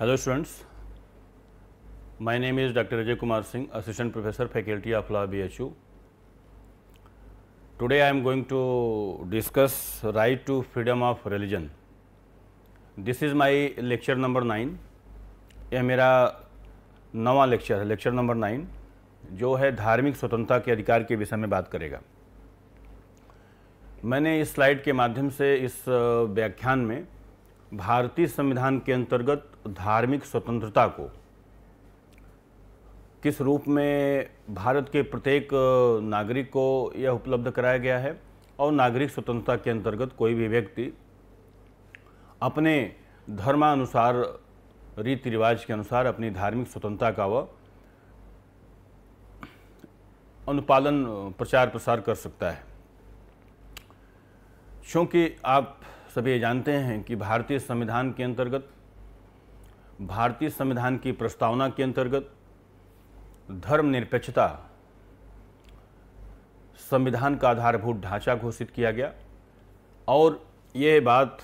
Hello students my name is doctor Ajay Kumar Singh assistant professor faculty of law BHU today I am going to discuss right to freedom of religion this is my lecture number nine यह मेरा नवा lecture है lecture number nine जो है धार्मिक स्वतंत्रता के अधिकार के विषय में बात करेगा मैंने इस स्लाइड के माध्यम से इस व्याख्यान में भारतीय संविधान के अंतर्गत धार्मिक स्वतंत्रता को किस रूप में भारत के प्रत्येक नागरिक को यह उपलब्ध कराया गया है और नागरिक स्वतंत्रता के अंतर्गत कोई भी व्यक्ति अपने धर्मानुसार रीति रिवाज के अनुसार अपनी धार्मिक स्वतंत्रता का वह अनुपालन प्रचार प्रसार कर सकता है क्योंकि आप सभी जानते हैं कि भारतीय संविधान के अंतर्गत भारतीय संविधान की प्रस्तावना के अंतर्गत धर्मनिरपेक्षता संविधान का आधारभूत ढांचा घोषित किया गया और ये बात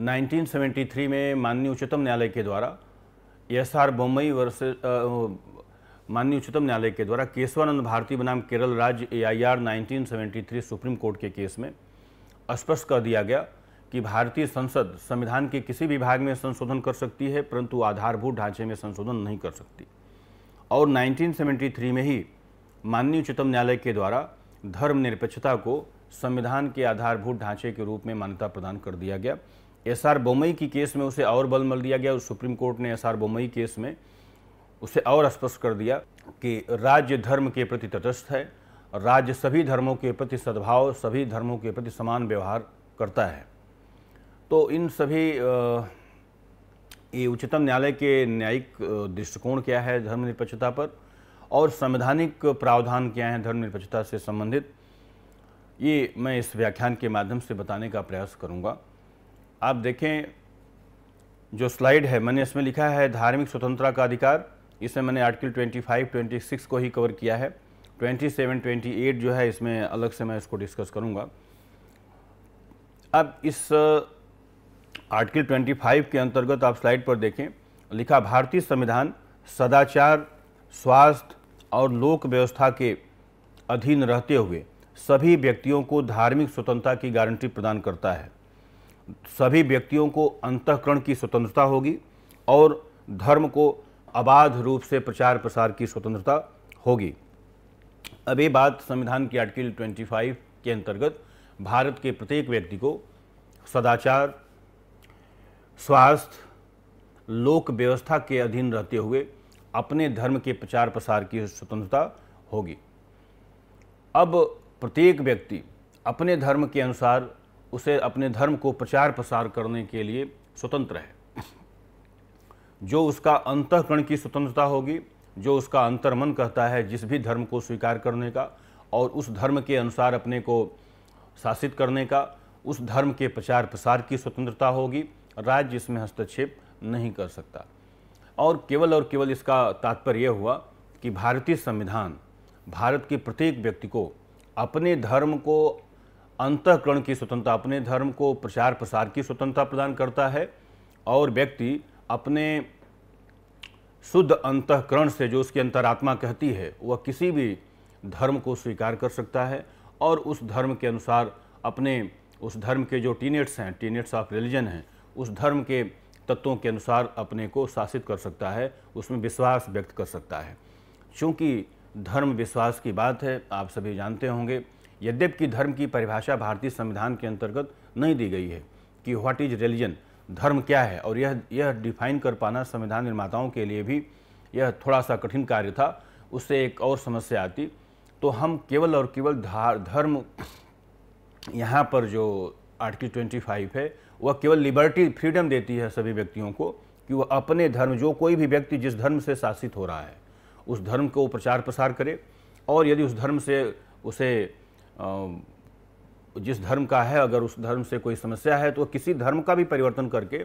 1973 में माननीय उच्चतम न्यायालय के द्वारा एस आर बोम्बई वर्ष माननीय उच्चतम न्यायालय के द्वारा केशवानंद भारती बनाम केरल राज्य A I R nineteen Supreme Court case केस में स्पष्ट कर दिया गया कि भारतीय संसद संविधान के किसी भी भाग में संशोधन कर सकती है परंतु आधारभूत ढांचे में संशोधन नहीं कर सकती और 1973 में ही माननीय उच्चतम न्यायालय के द्वारा धर्मनिरपेक्षता को संविधान के आधारभूत ढांचे के रूप में मान्यता प्रदान कर दिया गया एस आर बोमई की केस में उसे और बल मल दिया गया और सुप्रीम कोर्ट ने एस आर बोमई केस में उसे और स्पष्ट कर दिया कि राज्य धर्म के प्रति तटस्थ है राज्य सभी धर्मों के प्रति सद्भाव सभी धर्मों के प्रति समान व्यवहार करता है तो इन सभी ये उच्चतम न्यायालय के न्यायिक दृष्टिकोण क्या है धर्मनिरपेक्षता पर और संवैधानिक प्रावधान क्या है धर्मनिरपेक्षता से संबंधित ये मैं इस व्याख्यान के माध्यम से बताने का प्रयास करूंगा आप देखें जो स्लाइड है मैंने इसमें लिखा है धार्मिक स्वतंत्रता का अधिकार इसमें मैंने आर्टिकल 25, 26 को ही कवर किया है 27, 28 जो है इसमें अलग से मैं इसको डिस्कस करूंगा अब इस आर्टिकल uh, 25 के अंतर्गत आप स्लाइड पर देखें लिखा भारतीय संविधान सदाचार स्वास्थ्य और लोक व्यवस्था के अधीन रहते हुए सभी व्यक्तियों को धार्मिक स्वतंत्रता की गारंटी प्रदान करता है सभी व्यक्तियों को अंतकरण की स्वतंत्रता होगी और धर्म को अबाध रूप से प्रचार प्रसार की स्वतंत्रता होगी अब ये बात संविधान की आर्टिकल 25 के अंतर्गत भारत के प्रत्येक व्यक्ति को सदाचार स्वास्थ्य लोक व्यवस्था के अधीन रहते हुए अपने धर्म के प्रचार प्रसार की स्वतंत्रता होगी अब प्रत्येक व्यक्ति अपने धर्म के अनुसार उसे अपने धर्म को प्रचार प्रसार करने के लिए स्वतंत्र है जो उसका अंतकरण की स्वतंत्रता होगी जो उसका अंतर्मन कहता है जिस भी धर्म को स्वीकार करने का और उस धर्म के अनुसार अपने को शासित करने का उस धर्म के प्रचार प्रसार की स्वतंत्रता होगी राज्य इसमें हस्तक्षेप नहीं कर सकता और केवल और केवल इसका तात्पर्य यह हुआ कि भारतीय संविधान भारत के प्रत्येक व्यक्ति को अपने धर्म को अंतकरण की स्वतंत्रता अपने धर्म को प्रचार प्रसार की स्वतंत्रता प्रदान करता है और व्यक्ति अपने शुद्ध अंतकरण से जो उसकी अंतरात्मा कहती है वह किसी भी धर्म को स्वीकार कर सकता है और उस धर्म के अनुसार अपने उस धर्म के जो टीनेट्स हैं टीनेट्स ऑफ रिलीजन हैं उस धर्म के तत्वों के अनुसार अपने को शासित कर सकता है उसमें विश्वास व्यक्त कर सकता है चूँकि धर्म विश्वास की बात है आप सभी जानते होंगे यद्यप कि धर्म की परिभाषा भारतीय संविधान के अंतर्गत नहीं दी गई है कि व्हाट इज रिलीजन धर्म क्या है और यह यह डिफाइन कर पाना संविधान निर्माताओं के लिए भी यह थोड़ा सा कठिन कार्य था उससे एक और समस्या आती तो हम केवल और केवल धर्म यहाँ पर जो आर्टिकल ट्वेंटी फाइव है वह केवल लिबर्टी फ्रीडम देती है सभी व्यक्तियों को कि वह अपने धर्म जो कोई भी व्यक्ति जिस धर्म से शासित हो रहा है उस धर्म को प्रचार प्रसार करे और यदि उस धर्म से उसे आ, जिस धर्म का है अगर उस धर्म से कोई समस्या है तो किसी धर्म का भी परिवर्तन करके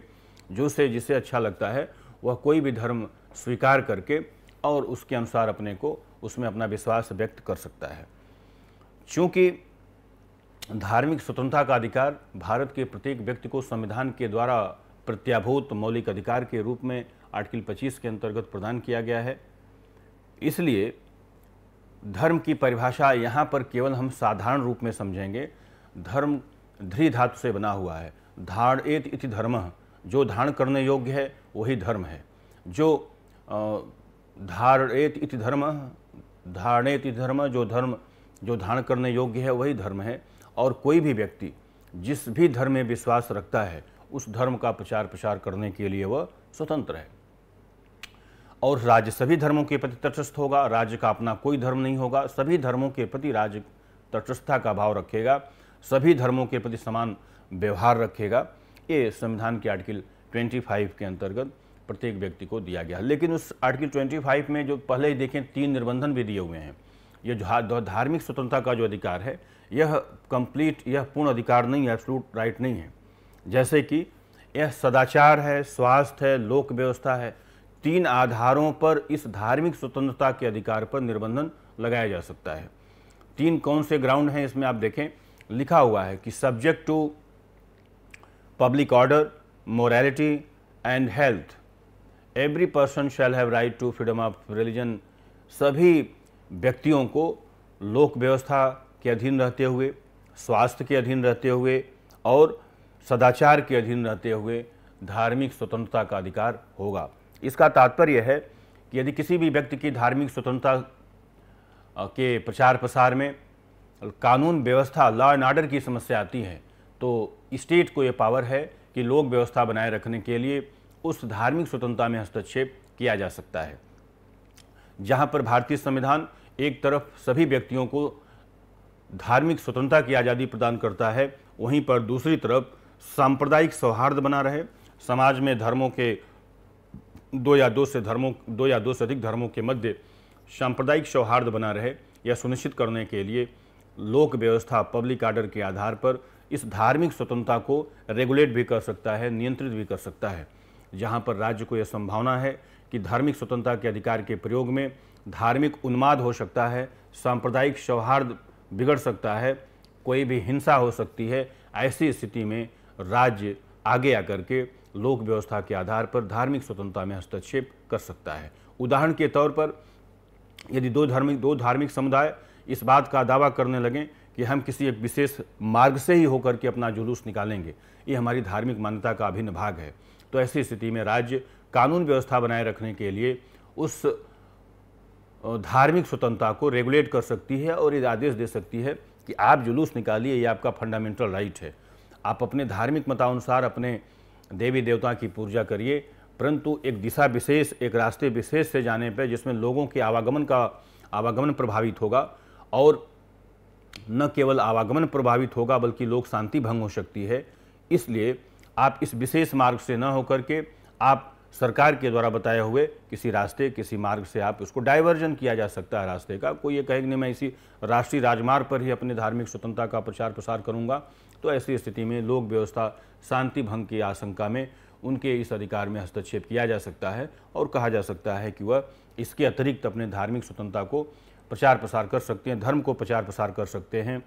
जो से जिसे अच्छा लगता है वह कोई भी धर्म स्वीकार करके और उसके अनुसार अपने को उसमें अपना विश्वास व्यक्त कर सकता है चूँकि धार्मिक स्वतंत्रता का अधिकार भारत के प्रत्येक व्यक्ति को संविधान के द्वारा प्रत्याभूत मौलिक अधिकार के रूप में आर्टिकल 25 के अंतर्गत प्रदान किया गया है इसलिए धर्म की परिभाषा यहाँ पर केवल हम साधारण रूप में समझेंगे धर्म ध्री धातु से बना हुआ है धाण एत इति धर्म जो धारण करने योग्य है वही धर्म है जो धारणेत इति धर्म धारणेत इति धर्म जो धर्म जो धारण करने योग्य है वही धर्म है और कोई भी व्यक्ति जिस भी धर्म में विश्वास रखता है उस धर्म का प्रचार प्रसार करने के लिए वह स्वतंत्र है और राज्य सभी धर्मों के प्रति तटस्थ होगा राज्य का अपना कोई धर्म नहीं होगा सभी धर्मों के प्रति राज्य तटस्थता का भाव रखेगा सभी धर्मों के प्रति समान व्यवहार रखेगा ये संविधान के आर्टिकल 25 के अंतर्गत प्रत्येक व्यक्ति को दिया गया लेकिन उस आर्टिकल 25 में जो पहले ही देखें तीन निर्बंधन भी दिए हुए हैं यह जो धार्मिक स्वतंत्रता का जो अधिकार है यह कंप्लीट यह पूर्ण अधिकार नहीं है एब्सलूट राइट नहीं है जैसे कि यह सदाचार है स्वास्थ्य है लोक व्यवस्था है तीन आधारों पर इस धार्मिक स्वतंत्रता के अधिकार पर निर्बंधन लगाया जा सकता है तीन कौन से ग्राउंड हैं इसमें आप देखें लिखा हुआ है कि subject to public order morality and health every person shall have right to freedom of religion सभी व्यक्तियों को लोक व्यवस्था के अधीन रहते हुए स्वास्थ्य के अधीन रहते हुए और सदाचार के अधीन रहते हुए धार्मिक स्वतंत्रता का अधिकार होगा इसका तात्पर्य है कि यदि किसी भी व्यक्ति की धार्मिक स्वतंत्रता के प्रचार प्रसार में कानून व्यवस्था लॉ एंड ऑर्डर की समस्या आती है तो स्टेट को ये पावर है कि लोक व्यवस्था बनाए रखने के लिए उस धार्मिक स्वतंत्रता में हस्तक्षेप किया जा सकता है जहाँ पर भारतीय संविधान एक तरफ सभी व्यक्तियों को धार्मिक स्वतंत्रता की आज़ादी प्रदान करता है वहीं पर दूसरी तरफ सांप्रदायिक सौहार्द बना रहे समाज में धर्मों के दो या दो से धर्मों दो या दो से अधिक धर्मों के मध्य सांप्रदायिक सौहार्द बना रहे यह सुनिश्चित करने के लिए लोक व्यवस्था पब्लिक आर्डर के आधार पर इस धार्मिक स्वतंत्रता को रेगुलेट भी कर सकता है नियंत्रित भी कर सकता है जहाँ पर राज्य को यह संभावना है कि धार्मिक स्वतंत्रता के अधिकार के प्रयोग में धार्मिक उन्माद हो सकता है सांप्रदायिक सौहार्द बिगड़ सकता है कोई भी हिंसा हो सकती है ऐसी स्थिति में राज्य आगे आकर के लोक व्यवस्था के आधार पर धार्मिक स्वतंत्रता में हस्तक्षेप कर सकता है उदाहरण के तौर पर यदि दो धार्मिक दो धार्मिक समुदाय इस बात का दावा करने लगें कि हम किसी एक विशेष मार्ग से ही होकर के अपना जुलूस निकालेंगे ये हमारी धार्मिक मान्यता का अभिन्न भाग है तो ऐसी स्थिति में राज्य कानून व्यवस्था बनाए रखने के लिए उस धार्मिक स्वतंत्रता को रेगुलेट कर सकती है और ये आदेश दे सकती है कि आप जुलूस निकालिए ये आपका फंडामेंटल राइट है आप अपने धार्मिक मतानुसार अपने देवी देवता की पूजा करिए परंतु एक दिशा विशेष एक रास्ते विशेष से जाने पर जिसमें लोगों के आवागमन का आवागमन प्रभावित होगा और न केवल आवागमन प्रभावित होगा बल्कि लोक शांति भंग हो सकती है इसलिए आप इस विशेष मार्ग से न होकर के आप सरकार के द्वारा बताए हुए किसी रास्ते किसी मार्ग से आप उसको डाइवर्जन किया जा सकता है रास्ते का कोई ये कहेगा नहीं मैं इसी राष्ट्रीय राजमार्ग पर ही अपने धार्मिक स्वतंत्रता का प्रचार प्रसार करूंगा तो ऐसी स्थिति में लोक व्यवस्था शांति भंग की आशंका में उनके इस अधिकार में हस्तक्षेप किया जा सकता है और कहा जा सकता है कि वह इसके अतिरिक्त अपने धार्मिक स्वतंत्रता को प्रचार प्रसार कर सकते हैं धर्म को प्रचार प्रसार कर सकते हैं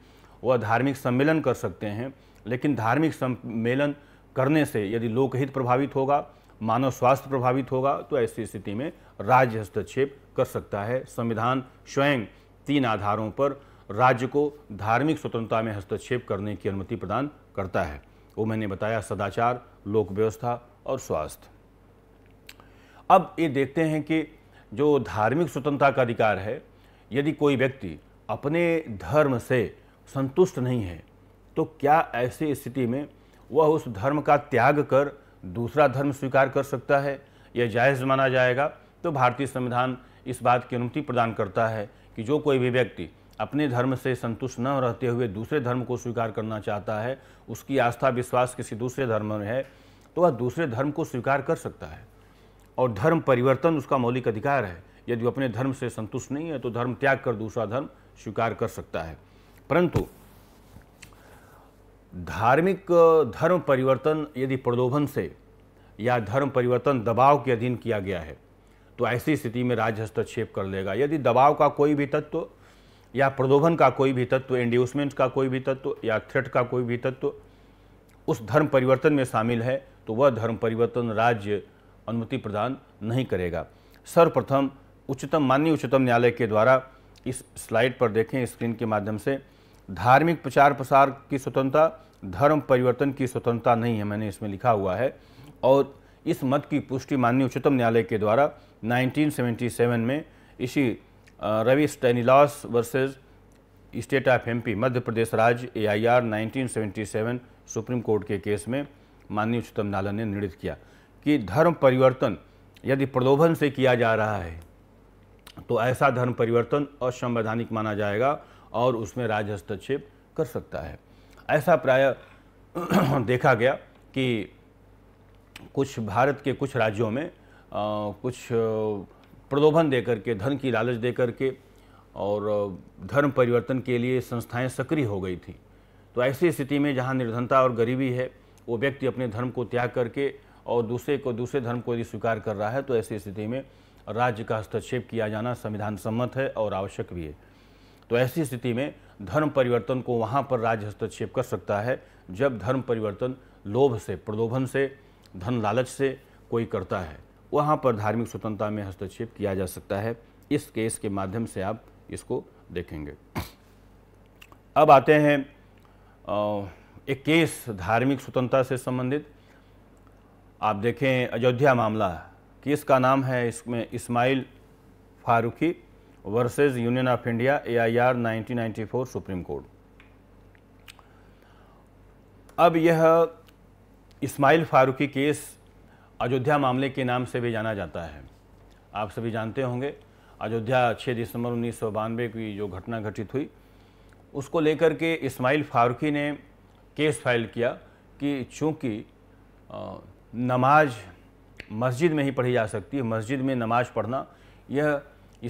वह धार्मिक सम्मेलन कर सकते हैं लेकिन धार्मिक सम्मेलन करने से यदि लोकहित प्रभावित होगा मानव स्वास्थ्य प्रभावित होगा तो ऐसी स्थिति में राज्य हस्तक्षेप कर सकता है संविधान स्वयं तीन आधारों पर राज्य को धार्मिक स्वतंत्रता में हस्तक्षेप करने की अनुमति प्रदान करता है वो मैंने बताया सदाचार लोक व्यवस्था और स्वास्थ्य अब ये देखते हैं कि जो धार्मिक स्वतंत्रता का अधिकार है यदि कोई व्यक्ति अपने धर्म से संतुष्ट नहीं है तो क्या ऐसी स्थिति में वह उस धर्म का त्याग कर दूसरा धर्म स्वीकार कर सकता है यह जायज़ माना जाएगा तो भारतीय संविधान इस बात की अनुमति प्रदान करता है कि जो कोई भी व्यक्ति अपने धर्म से संतुष्ट न रहते हुए दूसरे धर्म को स्वीकार करना चाहता है उसकी आस्था विश्वास किसी दूसरे धर्म में है तो वह दूसरे धर्म को स्वीकार कर सकता है और धर्म परिवर्तन उसका मौलिक अधिकार है यदि अपने धर्म से संतुष्ट नहीं है तो धर्म त्याग कर दूसरा धर्म स्वीकार कर सकता है परंतु धार्मिक धर्म परिवर्तन यदि प्रलोभन से या धर्म परिवर्तन दबाव के अधीन किया गया है तो ऐसी स्थिति में राज्य हस्तक्षेप कर लेगा यदि दबाव का कोई भी तत्व या प्रलोभन का कोई भी तत्व इंड्यूसमेंट का कोई भी तत्व या थ्रेट का कोई भी तत्व उस धर्म परिवर्तन में शामिल है तो वह धर्म परिवर्तन राज्य अनुमति प्रदान नहीं करेगा सर्वप्रथम उच्चतम माननीय उच्चतम न्यायालय के द्वारा इस स्लाइड पर देखें स्क्रीन के माध्यम से धार्मिक प्रचार प्रसार की स्वतंत्रता धर्म परिवर्तन की स्वतंत्रता नहीं है मैंने इसमें लिखा हुआ है और इस मत की पुष्टि माननीय उच्चतम न्यायालय के द्वारा 1977 में इसी Ravi Stainislaus versus State of MP Madhya Pradesh राज्य एआईआर 1977 सुप्रीम कोर्ट के केस में माननीय उच्चतम न्यायालय ने निर्णित किया कि धर्म परिवर्तन यदि प्रलोभन से किया जा रहा है तो ऐसा धर्म परिवर्तन असंवैधानिक माना जाएगा और उसमें राज्य हस्तक्षेप कर सकता है ऐसा प्राय देखा गया कि कुछ भारत के कुछ राज्यों में आ, कुछ प्रलोभन दे करके धन की लालच दे करके और धर्म परिवर्तन के लिए संस्थाएं सक्रिय हो गई थी तो ऐसी स्थिति में जहां निर्धनता और गरीबी है वो व्यक्ति अपने धर्म को त्याग करके और दूसरे को दूसरे धर्म को यदि स्वीकार कर रहा है तो ऐसी स्थिति में राज्य का हस्तक्षेप किया जाना संविधान सम्मत है और आवश्यक भी है तो ऐसी स्थिति में धर्म परिवर्तन को वहाँ पर राज्य हस्तक्षेप कर सकता है जब धर्म परिवर्तन लोभ से प्रलोभन से धन लालच से कोई करता है वहाँ पर धार्मिक स्वतंत्रता में हस्तक्षेप किया जा सकता है इस केस के माध्यम से आप इसको देखेंगे अब आते हैं एक केस धार्मिक स्वतंत्रता से संबंधित आप देखें अयोध्या मामला कि इसका नाम है इसमें Ismail Faruqui versus Union of India A I R nineteen Supreme Court अब यह इस्माइल फारूकी केस अयोध्या मामले के नाम से भी जाना जाता है आप सभी जानते होंगे अयोध्या 6 दिसंबर उन्नीस की जो घटना घटित हुई उसको लेकर के इस्माइल फारूकी ने केस फाइल किया कि चूंकि नमाज मस्जिद में ही पढ़ी जा सकती है मस्जिद में नमाज पढ़ना यह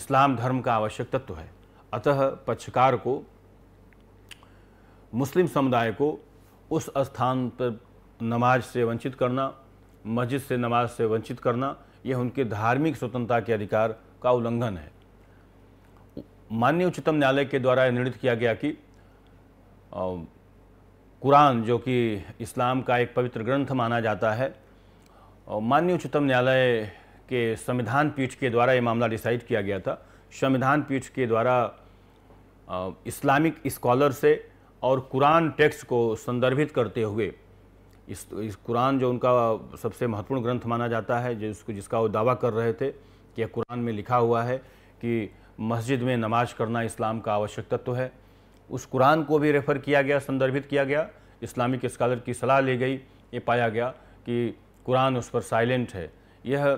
इस्लाम धर्म का आवश्यक तत्व है अतः पक्षकार को मुस्लिम समुदाय को उस स्थान पर नमाज से वंचित करना मस्जिद से नमाज से वंचित करना यह उनके धार्मिक स्वतंत्रता के अधिकार का उल्लंघन है माननीय उच्चतम न्यायालय के द्वारा निर्णित किया गया कि कुरान जो कि इस्लाम का एक पवित्र ग्रंथ माना जाता है माननीय उच्चतम न्यायालय के संविधान पीठ के द्वारा ये मामला डिसाइड किया गया था संविधान पीठ के द्वारा इस्लामिक स्कॉलर से और कुरान टेक्स्ट को संदर्भित करते हुए इस, इस कुरान जो उनका सबसे महत्वपूर्ण ग्रंथ माना जाता है जिसको जिसका वो दावा कर रहे थे कि कुरान में लिखा हुआ है कि मस्जिद में नमाज करना इस्लाम का आवश्यक तत्व तो है उस कुरान को भी रेफ़र किया गया संदर्भित किया गया इस्लामिक स्कॉलर की सलाह ली गई ये पाया गया कि कुरान उस पर साइलेंट है यह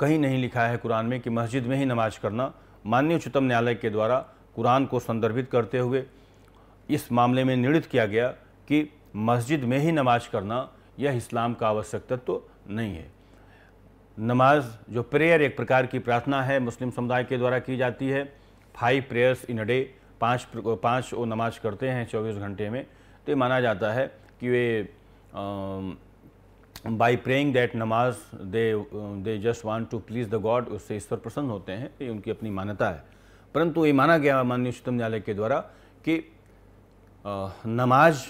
कहीं नहीं लिखा है कुरान में कि मस्जिद में ही नमाज करना माननीय उच्चतम न्यायालय के द्वारा कुरान को संदर्भित करते हुए इस मामले में निर्णित किया गया कि मस्जिद में ही नमाज करना यह इस्लाम का आवश्यक तत्व तो नहीं है नमाज जो प्रेयर एक प्रकार की प्रार्थना है मुस्लिम समुदाय के द्वारा की जाती है five prayers in a day पाँच पाँच वो नमाज करते हैं चौबीस घंटे में तो ये माना जाता है कि वे बाई प्रेइंग दैट नमाज they they just want to please the god उससे ईश्वर प्रसन्न होते हैं ये उनकी अपनी मान्यता है परंतु ये माना गया माननीय उच्चतम न्यायालय के द्वारा कि नमाज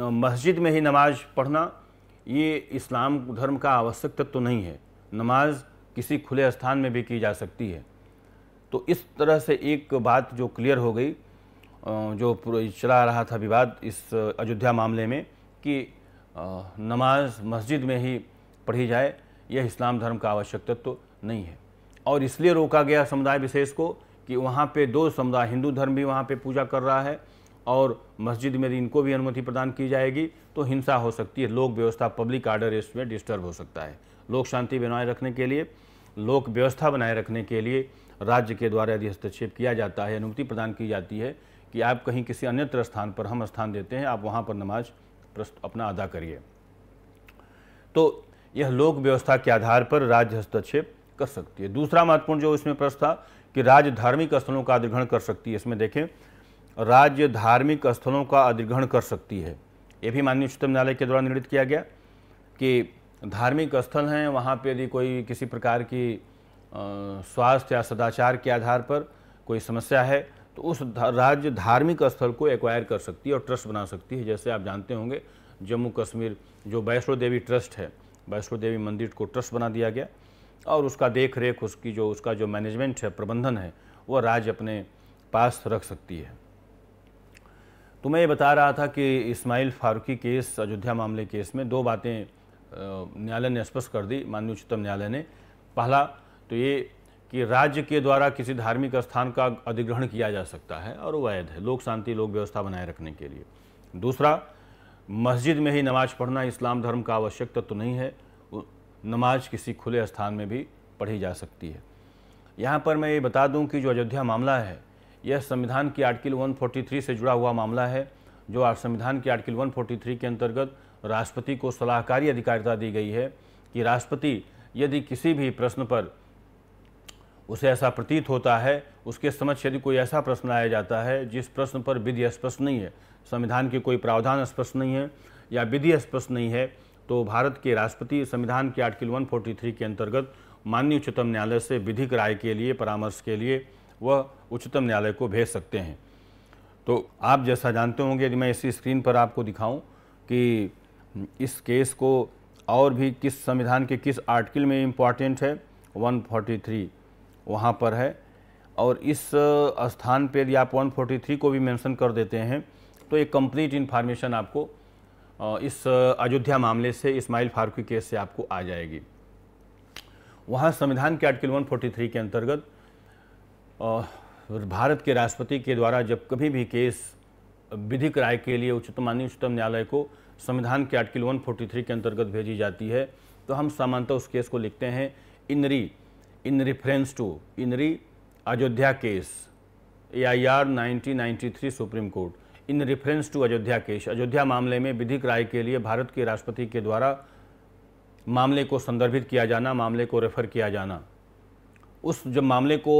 मस्जिद में ही नमाज पढ़ना ये इस्लाम धर्म का आवश्यक तत्व तो नहीं है नमाज किसी खुले स्थान में भी की जा सकती है तो इस तरह से एक बात जो क्लियर हो गई जो चला रहा था विवाद इस अयोध्या मामले में कि नमाज मस्जिद में ही पढ़ी जाए यह इस्लाम धर्म का आवश्यक तत्व तो नहीं है और इसलिए रोका गया समुदाय विशेष को कि वहाँ पे दो समुदाय हिंदू धर्म भी वहाँ पे पूजा कर रहा है और मस्जिद में इनको भी अनुमति प्रदान की जाएगी तो हिंसा हो सकती है लोक व्यवस्था पब्लिक आर्डर इसमें डिस्टर्ब हो सकता है लोक शांति बनाए रखने के लिए लोक व्यवस्था बनाए रखने के लिए राज्य के द्वारा यदि हस्तक्षेप किया जाता है अनुमति प्रदान की जाती है कि आप कहीं किसी अन्यत्र स्थान पर हम स्थान देते हैं आप वहाँ पर नमाज़ अपना अदा करिए तो यह लोक व्यवस्था के आधार पर राज्य हस्तक्षेप कर सकती है दूसरा महत्वपूर्ण जो इसमें प्रश्न था कि राज्य धार्मिक स्थलों का अधिग्रहण कर सकती है इसमें देखें राज्य धार्मिक स्थलों का अधिग्रहण कर सकती है यह भी माननीय उच्चतम न्यायालय के द्वारा निर्णित किया गया कि धार्मिक स्थल हैं वहाँ पर यदि कोई किसी प्रकार की स्वास्थ्य या सदाचार के आधार पर कोई समस्या है तो उस राज्य धार्मिक स्थल को एक्वायर कर सकती है और ट्रस्ट बना सकती है जैसे आप जानते होंगे जम्मू कश्मीर जो वैष्णो देवी ट्रस्ट है वैष्णो देवी मंदिर को ट्रस्ट बना दिया गया और उसका देख रेख उसकी जो उसका जो मैनेजमेंट है प्रबंधन है वह राज्य अपने पास रख सकती है तो मैं ये बता रहा था कि इस्माइल फारूकी केस अयोध्या मामले केस में दो बातें न्यायालय ने स्पष्ट कर दी माननीय उच्चतम न्यायालय ने पहला तो ये कि राज्य के द्वारा किसी धार्मिक स्थान का अधिग्रहण किया जा सकता है और वैध है लोक शांति लोक व्यवस्था बनाए रखने के लिए दूसरा मस्जिद में ही नमाज पढ़ना इस्लाम धर्म का आवश्यक तत्व तो नहीं है नमाज किसी खुले स्थान में भी पढ़ी जा सकती है यहाँ पर मैं ये बता दूँ कि जो अयोध्या मामला है यह संविधान की आर्टिकल 143 से जुड़ा हुआ मामला है जो संविधान की आर्टिकल 143 के अंतर्गत राष्ट्रपति को सलाहकारी अधिकारिता दी गई है कि राष्ट्रपति यदि किसी भी प्रश्न पर उसे ऐसा प्रतीत होता है उसके समक्ष यदि कोई ऐसा प्रश्न आया जाता है जिस प्रश्न पर विधि स्पष्ट नहीं है संविधान के कोई प्रावधान स्पष्ट नहीं है या विधि स्पष्ट नहीं है तो भारत के राष्ट्रपति संविधान के आर्टिकल 143 के अंतर्गत माननीय उच्चतम न्यायालय से विधिक राय के लिए परामर्श के लिए वह उच्चतम न्यायालय को भेज सकते हैं तो आप जैसा जानते होंगे यदि मैं इसी स्क्रीन पर आपको दिखाऊं कि इस केस को और भी किस संविधान के किस आर्टिकल में इम्पॉर्टेंट है 143 वहाँ पर है और इस स्थान पे यदि आप 143 को भी मेंशन कर देते हैं तो एक कंप्लीट इन्फॉर्मेशन आपको इस अयोध्या मामले से इस्माइल फारूकी केस से आपको आ जाएगी वहाँ संविधान के आर्टिकल 143 के अंतर्गत भारत के राष्ट्रपति के द्वारा जब कभी भी केस विधिक राय के लिए उच्चतम माननीय उच्चतम न्यायालय को संविधान के आर्टिकल 143 के अंतर्गत भेजी जाती है तो हम सामान्यतः उस केस को लिखते हैं INRI in in reference to INRI Ajodhya case AIR 1993 Supreme Court in reference to Ayodhya case Ayodhya मामले में विधिक राय के लिए भारत के राष्ट्रपति के द्वारा मामले को संदर्भित किया जाना मामले को रेफर किया जाना उस जब मामले को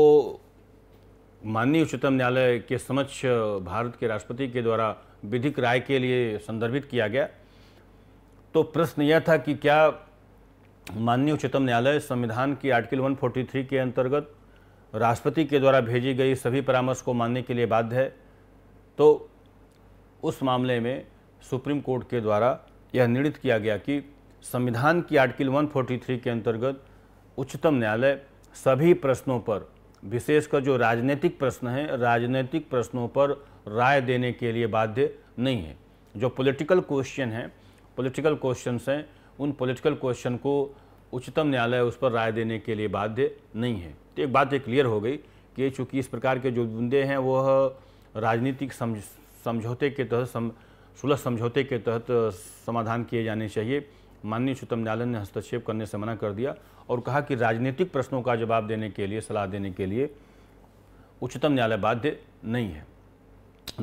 माननीय उच्चतम न्यायालय के समक्ष भारत के राष्ट्रपति के द्वारा विधिक राय के लिए संदर्भित किया गया तो प्रश्न यह था कि क्या माननीय उच्चतम न्यायालय संविधान की आर्टिकल 143 के अंतर्गत राष्ट्रपति के द्वारा भेजी गई सभी परामर्श को मानने के लिए बाध्य है तो उस मामले में सुप्रीम कोर्ट के द्वारा यह निर्णित किया गया कि संविधान की आर्टिकल 143 के अंतर्गत उच्चतम न्यायालय सभी प्रश्नों पर विशेषकर जो राजनीतिक प्रश्न हैं राजनीतिक प्रश्नों पर राय देने के लिए बाध्य नहीं है जो पोलिटिकल क्वेश्चन हैं पोलिटिकल क्वेश्चन हैं उन पॉलिटिकल क्वेश्चन को उच्चतम न्यायालय उस पर राय देने के लिए बाध्य नहीं है तो एक बात ये क्लियर हो गई कि चूंकि इस प्रकार के जो बुंदे हैं वह राजनीतिक समझौते के तहत सम सुलह समझौते के तहत समाधान किए जाने चाहिए माननीय उच्चतम न्यायालय ने हस्तक्षेप करने से मना कर दिया और कहा कि राजनीतिक प्रश्नों का जवाब देने के लिए सलाह देने के लिए उच्चतम न्यायालय बाध्य नहीं है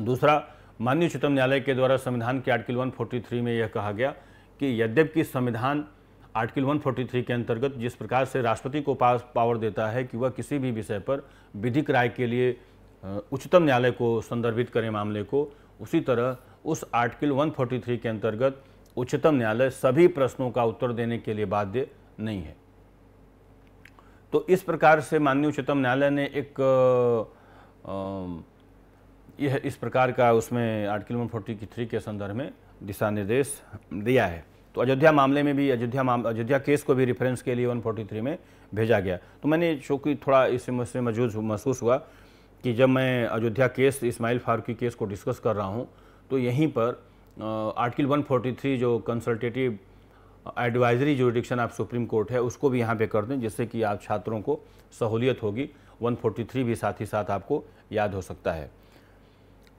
दूसरा माननीय उच्चतम न्यायालय के द्वारा संविधान के आर्टिकल 143 में यह कहा गया कि यद्यपि संविधान आर्टिकल 143 के अंतर्गत जिस प्रकार से राष्ट्रपति को पास पावर देता है कि वह किसी भी विषय पर विधिक राय के लिए उच्चतम न्यायालय को संदर्भित करें मामले को उसी तरह उस आर्टिकल 143 के अंतर्गत उच्चतम न्यायालय सभी प्रश्नों का उत्तर देने के लिए बाध्य नहीं है तो इस प्रकार से माननीय उच्चतम न्यायालय ने एक यह इस प्रकार का उसमें आर्टिकल वन के संदर्भ में दिशा निर्देश दिया है तो अयोध्या मामले में भी अयोध्या अयोध्या केस को भी रेफरेंस के लिए 143 में भेजा गया तो मैंने चूँकि थोड़ा इस मुझसे मजूज महसूस हुआ कि जब मैं अयोध्या केस इस्माइल फारूकी केस को डिस्कस कर रहा हूँ तो यहीं पर आर्टिकल वन जो कंसल्टेटिव एडवाइजरी जो आप सुप्रीम कोर्ट है उसको भी यहाँ पे कर दें जिससे कि आप छात्रों को सहूलियत होगी 143 भी साथ ही साथ आपको याद हो सकता है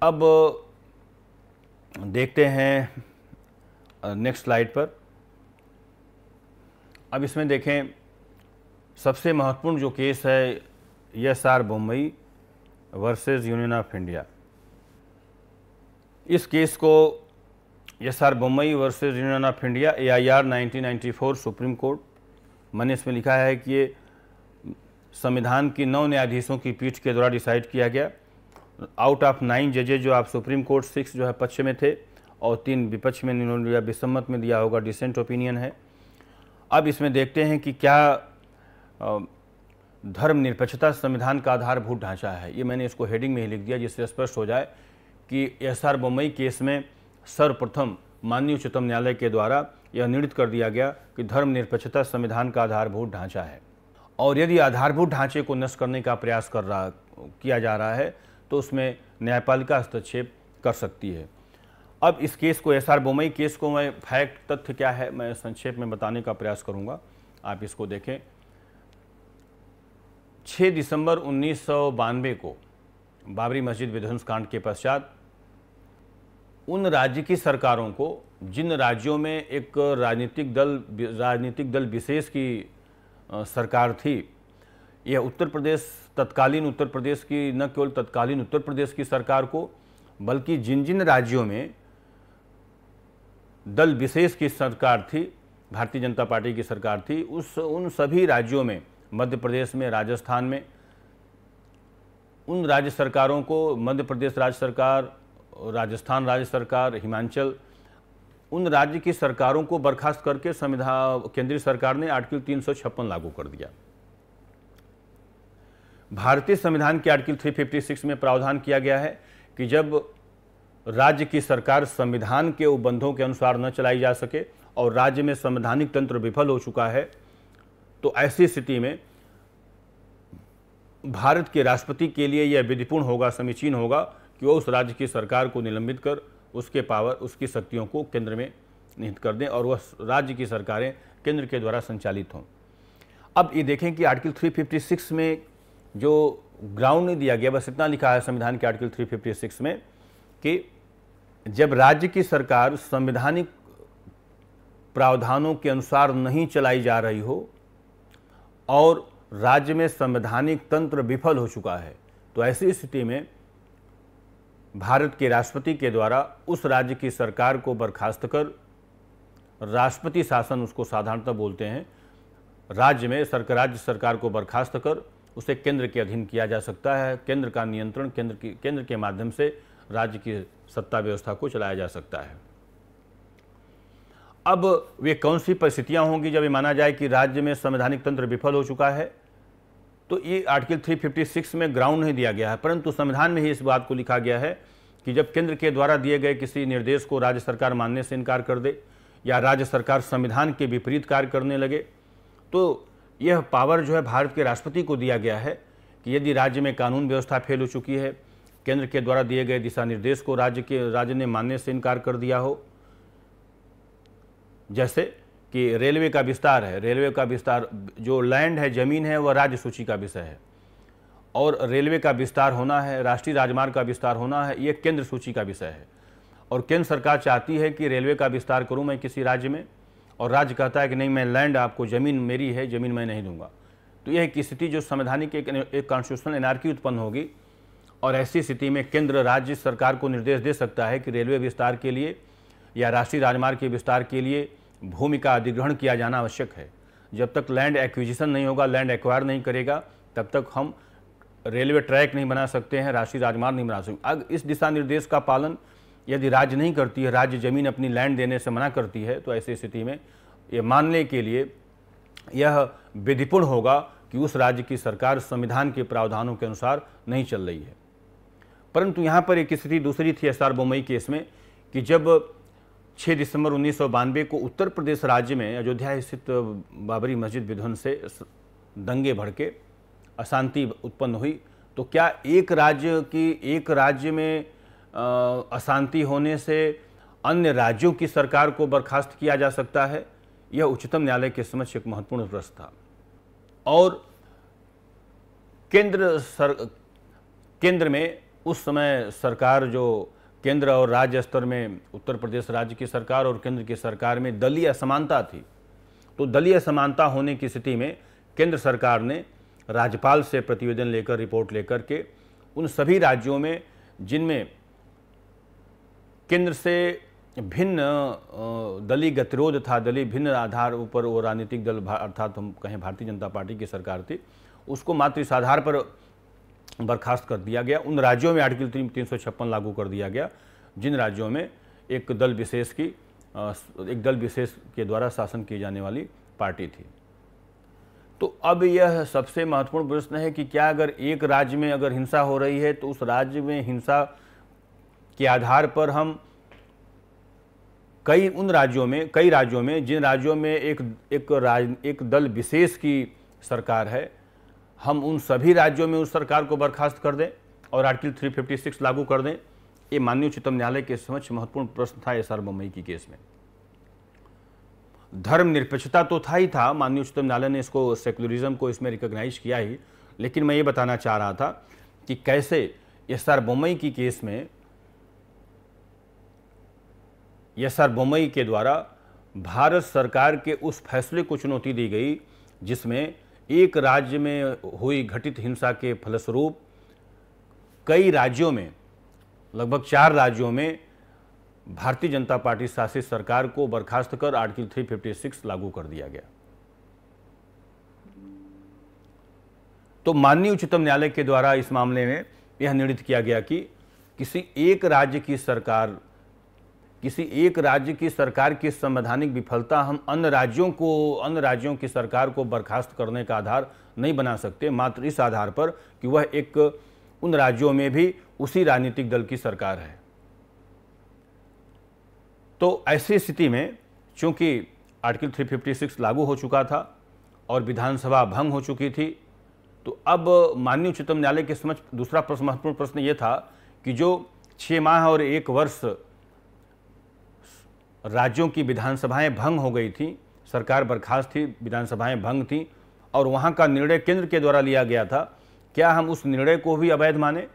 अब देखते हैं नेक्स्ट स्लाइड पर अब इसमें देखें सबसे महत्वपूर्ण जो केस है S R Bommai versus Union of India इस केस को S R Bommai versus Union of India A I R nineteen Supreme Court मैंने इसमें लिखा है कि ये संविधान की नौ न्यायाधीशों की पीठ के द्वारा डिसाइड किया गया आउट ऑफ नाइन जजेज जो आप सुप्रीम कोर्ट सिक्स जो है पक्ष में थे और तीन विपक्ष में इन्होंने लिया विसम्मत में दिया होगा डिसेंट ओपिनियन है अब इसमें देखते हैं कि क्या धर्मनिरपेक्षता संविधान का आधारभूत ढांचा है ये मैंने इसको हेडिंग में ही लिख दिया जिससे स्पष्ट हो जाए कि एस आर बम्बई केस में सर्वप्रथम माननीय उच्चतम न्यायालय के द्वारा यह निर्णित कर दिया गया कि धर्मनिरपेक्षता संविधान का आधारभूत ढांचा है और यदि आधारभूत ढांचे को नष्ट करने का प्रयास कर रहा किया जा रहा है तो उसमें न्यायपालिका हस्तक्षेप कर सकती है अब इस केस को एस आर बोमई केस को मैं फैक्ट तथ्य क्या है मैं संक्षेप में बताने का प्रयास करूंगा आप इसको देखें 6 दिसंबर उन्नीस को बाबरी मस्जिद विध्वंस कांड के पश्चात उन राज्य की सरकारों को जिन राज्यों में एक राजनीतिक दल राजनीतिक दल विशेष की सरकार थी यह उत्तर प्रदेश तत्कालीन उत्तर प्रदेश की न केवल तत्कालीन उत्तर प्रदेश की सरकार को बल्कि जिन जिन राज्यों में दल विशेष की सरकार थी भारतीय जनता पार्टी की सरकार थी उस उन सभी राज्यों में मध्य प्रदेश में राजस्थान में उन राज्य सरकारों को मध्य प्रदेश राज्य सरकार राजस्थान राज्य सरकार हिमाचल उन राज्य की सरकारों को बर्खास्त करके संविधान केंद्रीय सरकार ने आर्टिकल तीन लागू कर दिया भारतीय संविधान के आर्टिकल 356 में प्रावधान किया गया है कि जब राज्य की सरकार संविधान के उपबंधों के अनुसार न चलाई जा सके और राज्य में संवैधानिक तंत्र विफल हो चुका है तो ऐसी स्थिति में भारत के राष्ट्रपति के लिए यह विधिपूर्ण होगा समीचीन होगा कि वह उस राज्य की सरकार को निलंबित कर उसके पावर उसकी शक्तियों को केंद्र में निहित कर दें और वह राज्य की सरकारें केंद्र के द्वारा संचालित हों अब ये देखें कि आर्टिकल 356 में जो ग्राउंड नहीं दिया गया बस इतना लिखा है संविधान के आर्टिकल 356 में कि जब राज्य की सरकार संवैधानिक प्रावधानों के अनुसार नहीं चलाई जा रही हो और राज्य में संवैधानिक तंत्र विफल हो चुका है तो ऐसी स्थिति में भारत के राष्ट्रपति के द्वारा उस राज्य की सरकार को बर्खास्त कर राष्ट्रपति शासन उसको साधारणतः बोलते हैं राज्य में सरकार राज्य सरकार को बर्खास्त कर उसे केंद्र के अधीन किया जा सकता है केंद्र का नियंत्रण केंद्र की केंद्र के माध्यम से राज्य की सत्ता व्यवस्था को चलाया जा सकता है अब वे कौन सी परिस्थितियां होंगी जब ये माना जाए कि राज्य में संवैधानिक तंत्र विफल हो चुका है तो ये आर्टिकल 356 में ग्राउंड नहीं दिया गया है परंतु संविधान में ही इस बात को लिखा गया है कि जब केंद्र के द्वारा दिए गए किसी निर्देश को राज्य सरकार मानने से इनकार कर दे या राज्य सरकार संविधान के विपरीत कार्य करने लगे तो यह पावर जो है भारत के राष्ट्रपति को दिया गया है कि यदि राज्य में कानून व्यवस्था फेल हो चुकी है केंद्र के द्वारा दिए गए दिशा निर्देश को राज्य के राज्य ने मानने से इनकार कर दिया हो जैसे कि रेलवे का विस्तार है रेलवे का विस्तार जो लैंड है ज़मीन है वह राज्य सूची का विषय है और रेलवे का विस्तार होना है राष्ट्रीय राजमार्ग का विस्तार होना है यह केंद्र सूची का विषय है और केंद्र सरकार चाहती है कि रेलवे का विस्तार करूं मैं किसी राज्य में और राज्य कहता है कि नहीं मैं लैंड आपको ज़मीन मेरी है ज़मीन मैं नहीं दूंगा तो यह एक स्थिति जो संवैधानिक एक, एक कॉन्स्टिट्यूशनल की उत्पन्न होगी और ऐसी स्थिति में केंद्र राज्य सरकार को निर्देश दे सकता है कि रेलवे विस्तार के लिए या राष्ट्रीय राजमार्ग के विस्तार के लिए भूमि का अधिग्रहण किया जाना आवश्यक है जब तक लैंड एक्विजिशन नहीं होगा लैंड एक्वायर नहीं करेगा तब तक हम रेलवे ट्रैक नहीं बना सकते हैं राष्ट्रीय राजमार्ग नहीं बना सकते अब इस दिशा निर्देश का पालन यदि राज्य नहीं करती है राज्य जमीन अपनी लैंड देने से मना करती है तो ऐसी स्थिति में ये मानने के लिए यह विधिपूर्ण होगा कि उस राज्य की सरकार संविधान के प्रावधानों के अनुसार नहीं चल रही है परंतु यहाँ पर एक स्थिति दूसरी थी एस आर बोमई केस में कि जब 6 दिसंबर उन्नीस को उत्तर प्रदेश राज्य में अयोध्या स्थित बाबरी मस्जिद विध्वंस से दंगे भड़के अशांति उत्पन्न हुई तो क्या एक राज्य की एक राज्य में अशांति होने से अन्य राज्यों की सरकार को बर्खास्त किया जा सकता है यह उच्चतम न्यायालय के समक्ष एक महत्वपूर्ण प्रश्न था और केंद्र सर केंद्र में उस समय सरकार जो केंद्र और राज्य स्तर में उत्तर प्रदेश राज्य की सरकार और केंद्र की सरकार में दलीय असमानता थी तो दलीय असमानता होने की स्थिति में केंद्र सरकार ने राज्यपाल से प्रतिवेदन लेकर रिपोर्ट लेकर के उन सभी राज्यों में जिनमें केंद्र से भिन्न दलीय गतिरोध था दलीय भिन्न आधार ऊपर वो राजनीतिक दल अर्थात हम कहें भारतीय जनता पार्टी की सरकार थी उसको मात्र इस आधार पर बर्खास्त कर दिया गया उन राज्यों में आर्टिकल तीन तीन सौ छप्पन लागू कर दिया गया जिन राज्यों में एक दल विशेष की एक दल विशेष के द्वारा शासन की जाने वाली पार्टी थी तो अब यह सबसे महत्वपूर्ण प्रश्न है कि क्या अगर एक राज्य में अगर हिंसा हो रही है तो उस राज्य में हिंसा के आधार पर हम कई उन राज्यों में कई राज्यों में जिन राज्यों में एक एक राज एक दल विशेष की सरकार है हम उन सभी राज्यों में उस सरकार को बर्खास्त कर दें और आर्टिकल 356 लागू कर दें ये माननीय उच्चतम न्यायालय के समक्ष महत्वपूर्ण प्रश्न था एस आर बम्बई की केस में धर्मनिरपेक्षता तो था ही था माननीय उच्चतम न्यायालय ने इसको सेकुलरिज्म को इसमें रिकोगनाइज किया ही लेकिन मैं ये बताना चाह रहा था कि कैसे एस आर बम्बई की केस में यसआर बोमई के द्वारा भारत सरकार के उस फैसले को चुनौती दी गई जिसमें एक राज्य में हुई घटित हिंसा के फलस्वरूप कई राज्यों में लगभग चार राज्यों में भारतीय जनता पार्टी शासित सरकार को बर्खास्त कर आर्टिकल 356 लागू कर दिया गया तो माननीय उच्चतम न्यायालय के द्वारा इस मामले में यह निर्णित किया गया कि किसी एक राज्य की सरकार किसी एक राज्य की सरकार की संवैधानिक विफलता हम अन्य राज्यों को अन्य राज्यों की सरकार को बर्खास्त करने का आधार नहीं बना सकते मात्र इस आधार पर कि वह एक उन राज्यों में भी उसी राजनीतिक दल की सरकार है तो ऐसी स्थिति में चूंकि आर्टिकल 356 लागू हो चुका था और विधानसभा भंग हो चुकी थी तो अब माननीय उच्चतम न्यायालय के समक्ष दूसरा प्रश्न महत्वपूर्ण प्रश्न ये था कि जो छः माह और एक वर्ष राज्यों की विधानसभाएं भंग हो गई थी सरकार बर्खास्त थी विधानसभाएं भंग थी और वहाँ का निर्णय केंद्र के द्वारा लिया गया था क्या हम उस निर्णय को भी अवैध माने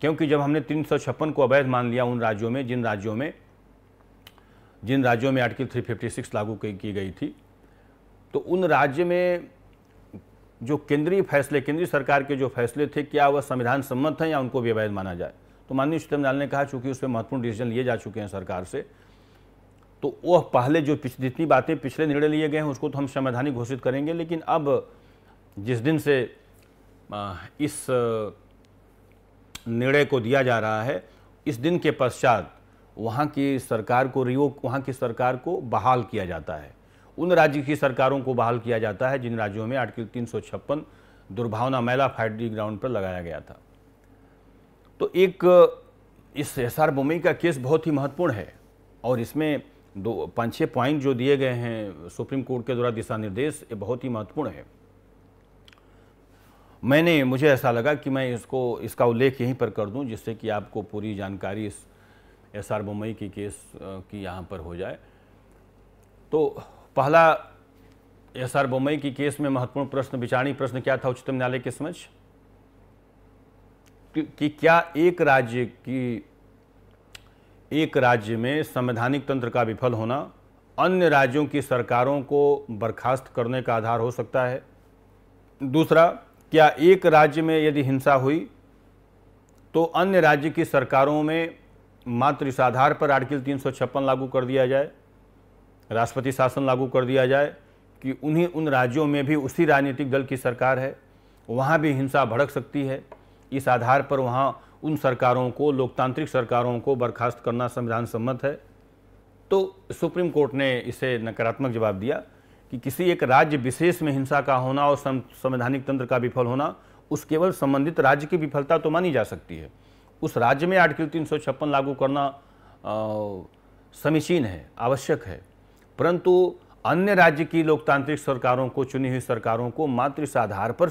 क्योंकि जब हमने तीन को अवैध मान लिया उन राज्यों में जिन राज्यों में जिन राज्यों में आर्टिकल 356 लागू की गई थी तो उन राज्य में जो केंद्रीय फैसले केंद्रीय सरकार के जो फैसले थे क्या वह संविधान सम्मत हैं या उनको भी अवैध माना जाए तो माननीय उच्चतम न्यायालय ने कहा चूंकि उसमें महत्वपूर्ण डिसीजन लिए जा चुके हैं सरकार से तो वह पहले जो जितनी बातें पिछले निर्णय लिए गए हैं उसको तो हम संवैधानिक घोषित करेंगे लेकिन अब जिस दिन से इस निर्णय को दिया जा रहा है इस दिन के पश्चात वहाँ की सरकार को रियो वहाँ की सरकार को बहाल किया जाता है उन राज्य की सरकारों को बहाल किया जाता है जिन राज्यों में आर्टिकल तीन दुर्भावना मैला फाइटिंग ग्राउंड पर लगाया गया था तो एक इस एस आर बोमई का केस बहुत ही महत्वपूर्ण है और इसमें दो पाँच छः पॉइंट जो दिए गए हैं सुप्रीम कोर्ट के द्वारा दिशा निर्देश ये बहुत ही महत्वपूर्ण है मैंने मुझे ऐसा लगा कि मैं इसको इसका उल्लेख यहीं पर कर दूं जिससे कि आपको पूरी जानकारी इस एस आर मुंबई के केस की यहाँ पर हो जाए तो पहला एस आर बोमई की केस में महत्वपूर्ण प्रश्न विचारणी प्रश्न क्या था उच्चतम न्यायालय के समझ कि, कि क्या एक राज्य की एक राज्य में संवैधानिक तंत्र का विफल होना अन्य राज्यों की सरकारों को बर्खास्त करने का आधार हो सकता है दूसरा क्या एक राज्य में यदि हिंसा हुई तो अन्य राज्य की सरकारों में मात्र इस आधार पर आर्टिकल तीन लागू कर दिया जाए राष्ट्रपति शासन लागू कर दिया जाए कि उन्हीं उन राज्यों में भी उसी राजनीतिक दल की सरकार है वहाँ भी हिंसा भड़क सकती है इस आधार पर वहाँ उन सरकारों को लोकतांत्रिक सरकारों को बर्खास्त करना संविधान सम्मत है तो सुप्रीम कोर्ट ने इसे नकारात्मक जवाब दिया कि किसी एक राज्य विशेष में हिंसा का होना और संवैधानिक तंत्र का विफल होना उस केवल संबंधित राज्य की विफलता तो मानी जा सकती है उस राज्य में आर्टिकल तीन लागू करना समीचीन है आवश्यक है परंतु अन्य राज्य की लोकतांत्रिक सरकारों को चुनी हुई सरकारों को मातृ इस आधार पर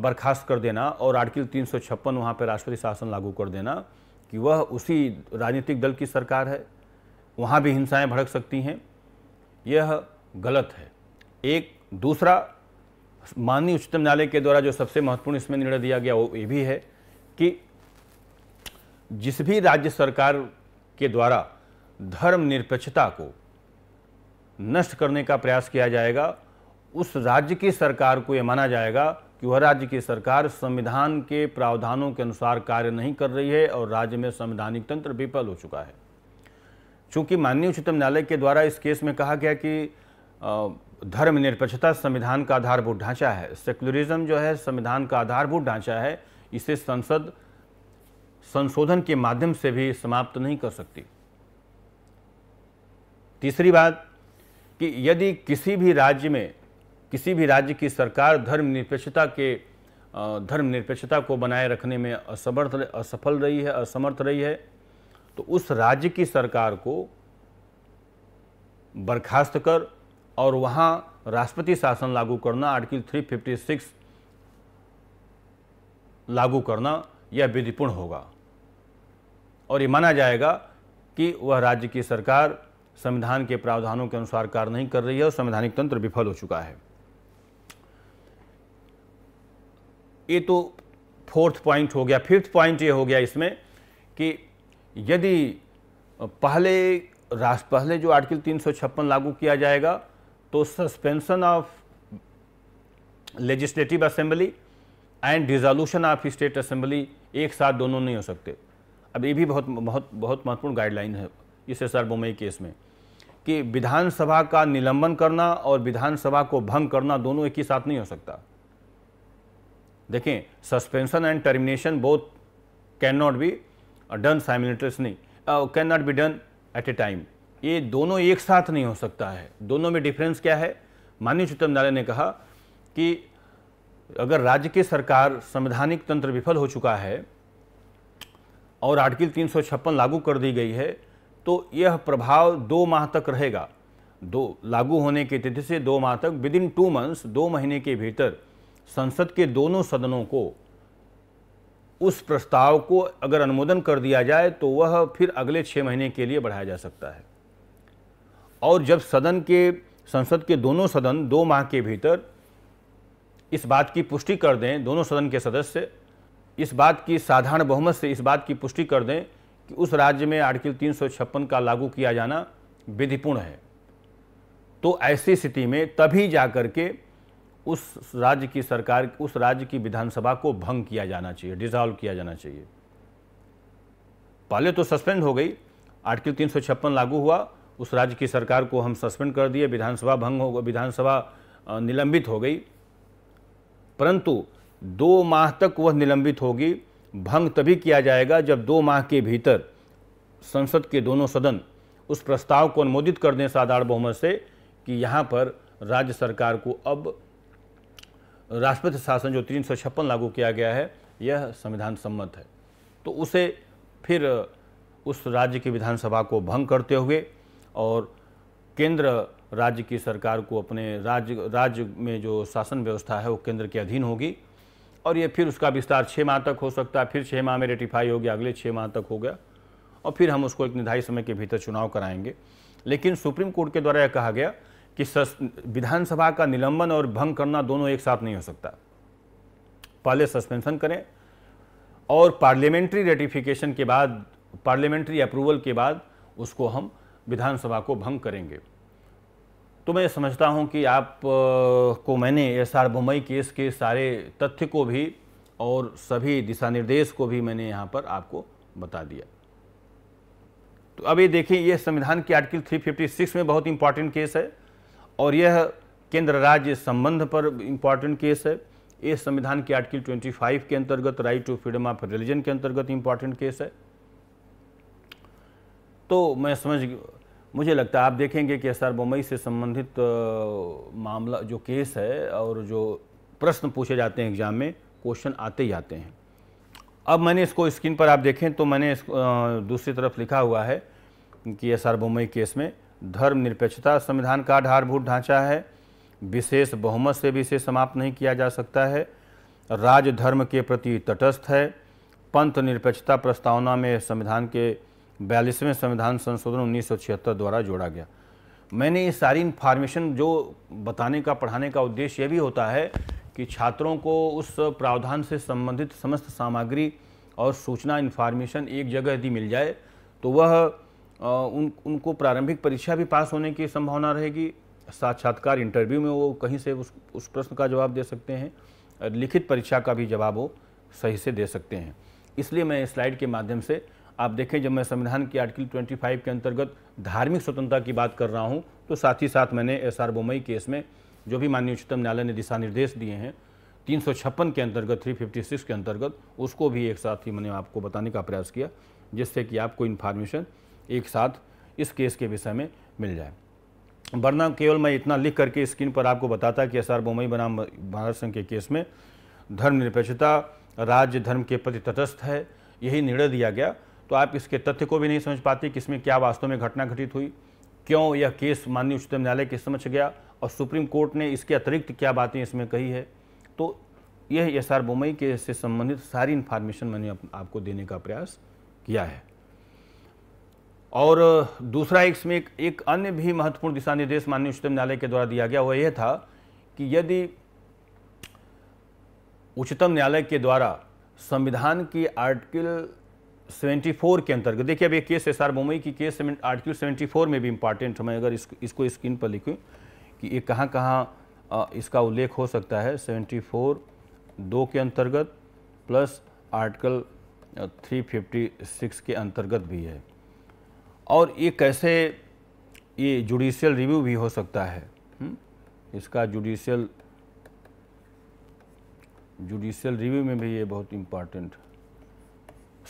बर्खास्त कर देना और आर्टिकल तीन सौ छप्पन वहाँ पर राष्ट्रपति शासन लागू कर देना कि वह उसी राजनीतिक दल की सरकार है वहाँ भी हिंसाएं भड़क सकती हैं यह गलत है एक दूसरा माननीय उच्चतम न्यायालय के द्वारा जो सबसे महत्वपूर्ण इसमें निर्णय दिया गया वो ये भी है कि जिस भी राज्य सरकार के द्वारा धर्मनिरपेक्षता को नष्ट करने का प्रयास किया जाएगा उस राज्य की सरकार को यह माना जाएगा कि वह राज्य की सरकार संविधान के प्रावधानों के अनुसार कार्य नहीं कर रही है और राज्य में संवैधानिक तंत्र विफल हो चुका है चूंकि माननीय उच्चतम न्यायालय के द्वारा इस केस में कहा गया कि धर्मनिरपेक्षता संविधान का आधारभूत ढांचा है सेक्युलरिज्म जो है संविधान का आधारभूत ढांचा है इसे संसद संशोधन के माध्यम से भी समाप्त नहीं कर सकती तीसरी बात कि यदि किसी भी राज्य में किसी भी राज्य की सरकार धर्मनिरपेक्षता के धर्मनिरपेक्षता को बनाए रखने में असमर्थ असफल रही है असमर्थ रही है तो उस राज्य की सरकार को बर्खास्त कर और वहाँ राष्ट्रपति शासन लागू करना आर्टिकल 356 लागू करना यह विधिपूर्ण होगा और ये माना जाएगा कि वह राज्य की सरकार संविधान के प्रावधानों के अनुसार कार्य नहीं कर रही है और संवैधानिक तंत्र विफल हो चुका है ये तो फोर्थ पॉइंट हो गया फिफ्थ पॉइंट ये हो गया इसमें कि यदि पहले राष्ट्र पहले जो आर्टिकल तीन लागू किया जाएगा तो suspension of legislative assembly and dissolution of state assembly एक साथ दोनों नहीं हो सकते अब ये भी बहुत बहुत बहुत महत्वपूर्ण गाइडलाइन है इस एस आर बोमई केस में कि विधानसभा का निलंबन करना और विधानसभा को भंग करना दोनों एक ही साथ नहीं हो सकता देखें suspension and termination both can not be done नहीं can not be done at a time ये दोनों एक साथ नहीं हो सकता है दोनों में डिफरेंस क्या है माननीय उच्चतम न्यायालय ने कहा कि अगर राज्य की सरकार संवैधानिक तंत्र विफल हो चुका है और आर्टिकल तीन लागू कर दी गई है तो यह प्रभाव दो माह तक रहेगा दो लागू होने की तिथि से दो माह तक विद इन टू मंथ्स दो महीने के भीतर संसद के दोनों सदनों को उस प्रस्ताव को अगर अनुमोदन कर दिया जाए तो वह फिर अगले छः महीने के लिए बढ़ाया जा सकता है और जब सदन के संसद के दोनों सदन दो माह के भीतर इस बात की पुष्टि कर दें दोनों सदन के सदस्य इस बात की साधारण बहुमत से इस बात की पुष्टि कर दें कि उस राज्य में आर्टिकल तीन का लागू किया जाना विधिपूर्ण है तो ऐसी स्थिति में तभी जा के उस राज्य की सरकार उस राज्य की विधानसभा को भंग किया जाना चाहिए डिजॉल्व किया जाना चाहिए पहले तो सस्पेंड हो गई आर्टिकल तीन लागू हुआ उस राज्य की सरकार को हम सस्पेंड कर दिए विधानसभा भंग हो विधानसभा निलंबित हो गई परंतु दो माह तक वह निलंबित होगी भंग तभी किया जाएगा जब दो माह के भीतर संसद के दोनों सदन उस प्रस्ताव को अनुमोदित कर दें साधारण बहुमत से कि यहाँ पर राज्य सरकार को अब राष्ट्रपति शासन जो तीन लागू किया गया है यह संविधान सम्मत है तो उसे फिर उस राज्य की विधानसभा को भंग करते हुए और केंद्र राज्य की सरकार को अपने राज्य राज्य में जो शासन व्यवस्था है वो केंद्र के अधीन होगी और ये फिर उसका विस्तार छः माह तक हो सकता है फिर छः माह में रेटिफाई हो गया अगले छः माह तक हो गया और फिर हम उसको एक निर्धारित समय के भीतर चुनाव कराएंगे लेकिन सुप्रीम कोर्ट के द्वारा यह कहा गया कि विधानसभा का निलंबन और भंग करना दोनों एक साथ नहीं हो सकता पहले सस्पेंशन करें और पार्लियामेंट्री रेटिफिकेशन के बाद पार्लियामेंट्री अप्रूवल के बाद उसको हम विधानसभा को भंग करेंगे तो मैं समझता हूं कि आप को मैंने एस आर बुम्बई केस के सारे तथ्य को भी और सभी दिशा निर्देश को भी मैंने यहाँ पर आपको बता दिया तो अब ये देखिए ये संविधान की आर्टिकल 356 में बहुत इंपॉर्टेंट केस है और यह केंद्र राज्य संबंध पर इम्पॉर्टेंट केस है ये संविधान के आर्टिकल 25 के अंतर्गत right to freedom of religion के अंतर्गत इम्पॉर्टेंट केस है तो मैं समझ मुझे लगता है आप देखेंगे कि एस आर बम्बई से संबंधित मामला जो केस है और जो प्रश्न पूछे जाते हैं एग्जाम में क्वेश्चन आते ही आते हैं अब मैंने इसको स्क्रीन पर आप देखें तो मैंने दूसरी तरफ लिखा हुआ है कि एस आर बम्बई केस में धर्मनिरपेक्षता संविधान का आधारभूत ढांचा है विशेष बहुमत से भी इसे समाप्त नहीं किया जा सकता है राजधर्म धर्म के प्रति तटस्थ है पंथ निरपेक्षता प्रस्तावना में संविधान के बयालीसवें संविधान संशोधन उन्नीस द्वारा जोड़ा गया मैंने ये सारी इन्फॉर्मेशन जो बताने का पढ़ाने का उद्देश्य यह भी होता है कि छात्रों को उस प्रावधान से संबंधित समस्त सामग्री और सूचना इन्फॉर्मेशन एक जगह यदि मिल जाए तो वह उन उनको प्रारंभिक परीक्षा भी पास होने की संभावना रहेगी साक्षात्कार इंटरव्यू में वो कहीं से उस उस प्रश्न का जवाब दे सकते हैं लिखित परीक्षा का भी जवाब वो सही से दे सकते हैं इसलिए मैं स्लाइड के माध्यम से आप देखें जब मैं संविधान के आर्टिकल 25 के अंतर्गत धार्मिक स्वतंत्रता की बात कर रहा हूँ तो साथ ही साथ मैंने एस आर बोमई केस में जो भी माननीय उच्चतम न्यायालय ने दिशा निर्देश दिए हैं तीन के अंतर्गत सिक्स के अंतर्गत उसको भी एक साथ ही मैंने आपको बताने का प्रयास किया जिससे कि आपको इन्फॉर्मेशन एक साथ इस केस के विषय में मिल जाए वरना केवल मैं इतना लिख करके स्क्रीन पर आपको बताता कि एस आर बोमई बनाम भारत संघ के केस में धर्मनिरपेक्षता राज्य धर्म के प्रति तटस्थ है यही निर्णय दिया गया तो आप इसके तथ्य को भी नहीं समझ पाते कि इसमें क्या वास्तव में घटना घटित हुई क्यों यह केस माननीय उच्चतम न्यायालय के समझ गया और सुप्रीम कोर्ट ने इसके अतिरिक्त क्या बातें इसमें कही है तो यह एस आर बोमई के से संबंधित सारी इन्फॉर्मेशन मैंने आपको देने का प्रयास किया है और दूसरा इसमें एक, एक अन्य भी महत्वपूर्ण दिशा निर्देश माननीय उच्चतम न्यायालय के द्वारा दिया गया वह यह था कि यदि उच्चतम न्यायालय के द्वारा संविधान की आर्टिकल 74 के अंतर्गत देखिए अब एक केस एस आर मुंबई की केस आर्टिकल 74 में भी इम्पॉर्टेंट मैं अगर इस, इसको स्क्रीन पर लिखूँ कि ये कहाँ कहाँ इसका उल्लेख हो सकता है 74 दो के अंतर्गत प्लस आर्टिकल 356 के अंतर्गत भी है और ये कैसे ये जुडिशियल रिव्यू भी हो सकता है हुँ? हम्म? इसका जुडिशियल जुडिशियल रिव्यू में भी ये बहुत इम्पॉर्टेंट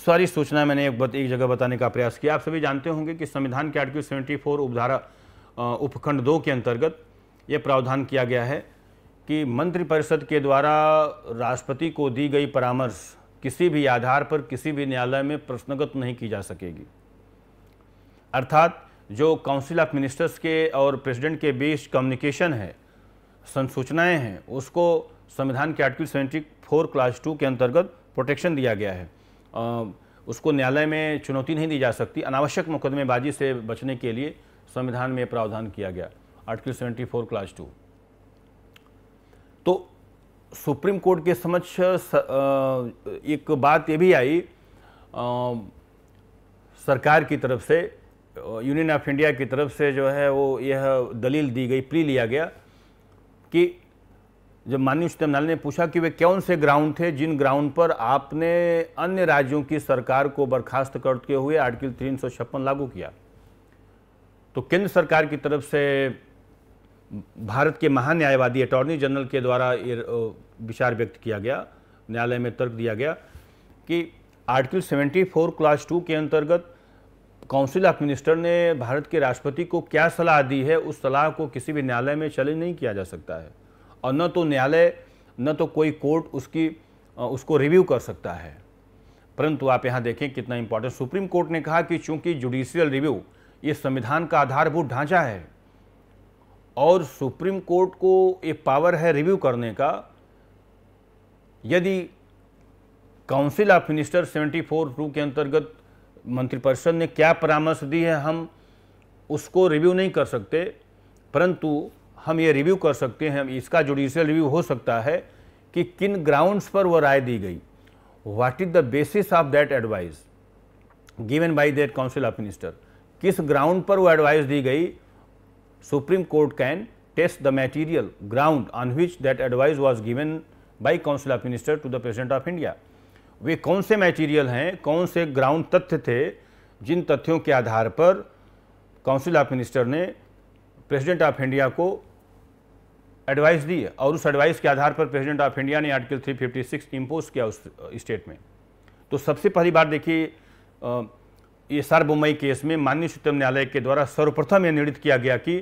सारी सूचना मैंने एक बत, एक जगह बताने का प्रयास किया आप सभी जानते होंगे कि संविधान के आर्टिकल फोर उपधारा उपखंड दो के अंतर्गत ये प्रावधान किया गया है कि मंत्रिपरिषद के द्वारा राष्ट्रपति को दी गई परामर्श किसी भी आधार पर किसी भी न्यायालय में प्रश्नगत नहीं की जा सकेगी अर्थात जो काउंसिल ऑफ मिनिस्टर्स के और प्रेसिडेंट के बीच कम्युनिकेशन है संसूचनाएं हैं उसको संविधान के article seventy four clause two के अंतर्गत प्रोटेक्शन दिया गया है आ, उसको न्यायालय में चुनौती नहीं दी जा सकती अनावश्यक मुकदमेबाजी से बचने के लिए संविधान में प्रावधान किया गया article seventy four clause two तो सुप्रीम कोर्ट के समक्ष एक बात ये भी आई आ, सरकार की तरफ से यूनियन ऑफ इंडिया की तरफ से जो है वो यह दलील दी गई प्री लिया गया कि जब माननीय उच्चतम न्यायालय ने पूछा कि वे कौन से ग्राउंड थे जिन ग्राउंड पर आपने अन्य राज्यों की सरकार को बर्खास्त करते हुए आर्टिकल तीन लागू किया तो केंद्र सरकार की तरफ से भारत के महान्यायवादी अटॉर्नी जनरल के द्वारा ये विचार व्यक्त किया गया न्यायालय में तर्क दिया गया कि आर्टिकल 74 क्लास टू के अंतर्गत काउंसिल ऑफ मिनिस्टर ने भारत के राष्ट्रपति को क्या सलाह दी है उस सलाह को किसी भी न्यायालय में चैलेंज नहीं किया जा सकता है और न तो न्यायालय न तो कोई कोर्ट उसकी उसको रिव्यू कर सकता है परंतु आप यहाँ देखें कितना इम्पोर्टेंट सुप्रीम कोर्ट ने कहा कि चूंकि जुडिशियल रिव्यू ये संविधान का आधारभूत ढांचा है और सुप्रीम कोर्ट को ये पावर है रिव्यू करने का यदि काउंसिल ऑफ मिनिस्टर 74 टू के अंतर्गत मंत्रिपरिषद ने क्या परामर्श दी है हम उसको रिव्यू नहीं कर सकते परंतु हम ये रिव्यू कर सकते हैं इसका जुडिशियल रिव्यू हो सकता है कि किन ग्राउंड्स पर वह राय दी गई what is the basis of that advice given by that council of minister किस ग्राउंड पर वो एडवाइस दी गई Supreme Court can test the material ground on which that advice was given by council of minister to the president of India वे कौन से material हैं कौन से ग्राउंड तथ्य थे जिन तथ्यों के आधार पर काउंसिल ऑफ मिनिस्टर ने प्रेसिडेंट ऑफ इंडिया को एडवाइस दी और उस एडवाइस के आधार पर प्रेसिडेंट ऑफ इंडिया ने आर्टिकल 356 इम्पोज किया उस स्टेट में तो सबसे पहली बार देखिए ये सार्वमई केस में माननीय उच्चतम न्यायालय के द्वारा सर्वप्रथम यह निर्णित किया गया कि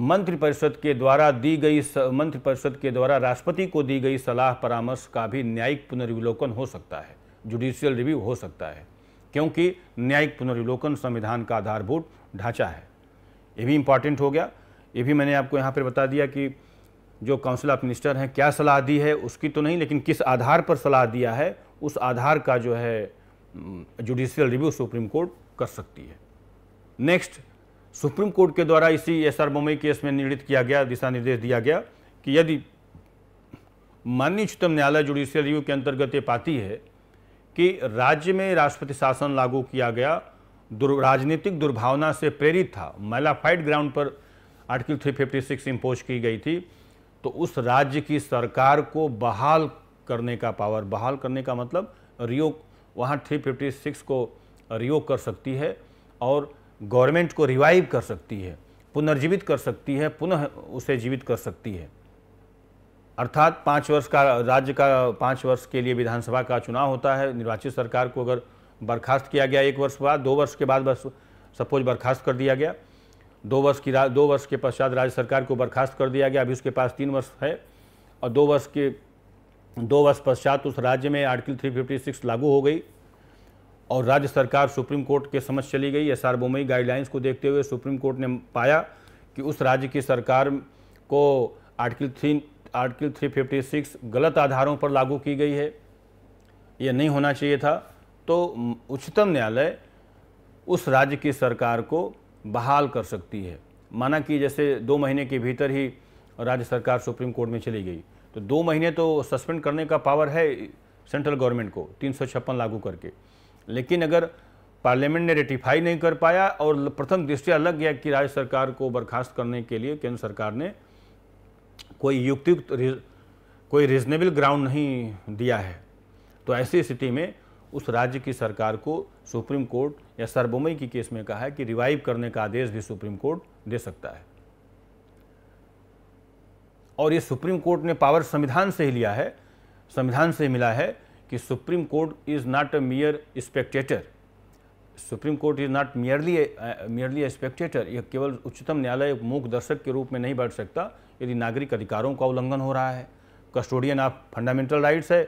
मंत्रिपरिषद के द्वारा दी गई मंत्रिपरिषद के द्वारा राष्ट्रपति को दी गई सलाह परामर्श का भी न्यायिक पुनर्विलोकन हो सकता है जुडिशियल रिव्यू हो सकता है क्योंकि न्यायिक पुनर्विलोकन संविधान का आधारभूत ढांचा है ये भी इम्पॉर्टेंट हो गया ये भी मैंने आपको यहाँ पर बता दिया कि जो काउंसिल ऑफ मिनिस्टर हैं क्या सलाह दी है उसकी तो नहीं लेकिन किस आधार पर सलाह दिया है उस आधार का जो है जुडिशियल रिव्यू सुप्रीम कोर्ट कर सकती है नेक्स्ट सुप्रीम कोर्ट के द्वारा इसी एस आर बोमई केस में निर्णित किया गया दिशा निर्देश दिया गया कि यदि माननीय उच्चतम न्यायालय जुडिशियल रिव्यू के अंतर्गत ये पाती है कि राज्य में राष्ट्रपति शासन लागू किया गया दुर, राजनीतिक दुर्भावना से प्रेरित था मैलाफाइड ग्राउंड पर आर्टिकल 356 इम्पोज की गई थी तो उस राज्य की सरकार को बहाल करने का पावर बहाल करने का मतलब रियो वहाँ 356 को रियो कर सकती है और गवर्नमेंट को रिवाइव कर सकती है पुनर्जीवित कर सकती है पुनः उसे जीवित कर सकती है अर्थात पाँच वर्ष का राज्य का पाँच वर्ष के लिए विधानसभा का चुनाव होता है निर्वाचित सरकार को अगर बर्खास्त किया गया एक वर्ष बाद दो वर्ष के बाद बस सपोज बर्खास्त कर दिया गया दो वर्ष की दो वर्ष के पश्चात राज्य सरकार को बर्खास्त कर दिया गया अभी उसके पास तीन वर्ष है और दो वर्ष के दो वर्ष पश्चात उस राज्य में आर्टिकल 356 लागू हो गई और राज्य सरकार सुप्रीम कोर्ट के समझ चली गई एस आर बोमई गाइडलाइंस को देखते हुए सुप्रीम कोर्ट ने पाया कि उस राज्य की सरकार को आर्टिकल थ्री आर्टिकल 356 गलत आधारों पर लागू की गई है यह नहीं होना चाहिए था तो उच्चतम न्यायालय उस राज्य की सरकार को बहाल कर सकती है माना कि जैसे दो महीने के भीतर ही राज्य सरकार सुप्रीम कोर्ट में चली गई तो दो महीने तो सस्पेंड करने का पावर है सेंट्रल गवर्नमेंट को तीन लागू करके लेकिन अगर पार्लियामेंट ने रेटिफाई नहीं कर पाया और प्रथम दृष्टि लग गया कि राज्य सरकार को बर्खास्त करने के लिए केंद्र सरकार ने कोई युक्तियुक्त कोई रीजनेबल ग्राउंड नहीं दिया है तो ऐसी स्थिति में उस राज्य की सरकार को सुप्रीम कोर्ट या सर्वोमय की केस में कहा है कि रिवाइव करने का आदेश भी सुप्रीम कोर्ट दे सकता है और ये सुप्रीम कोर्ट ने पावर संविधान से ही लिया है संविधान से ही मिला है कि Supreme Court is not a mere spectator Supreme Court is not merely merely spectator यह केवल उच्चतम न्यायालय मूक दर्शक के रूप में नहीं बैठ सकता यदि नागरिक अधिकारों का उल्लंघन हो रहा है कस्टोडियन ऑफ फंडामेंटल राइट्स है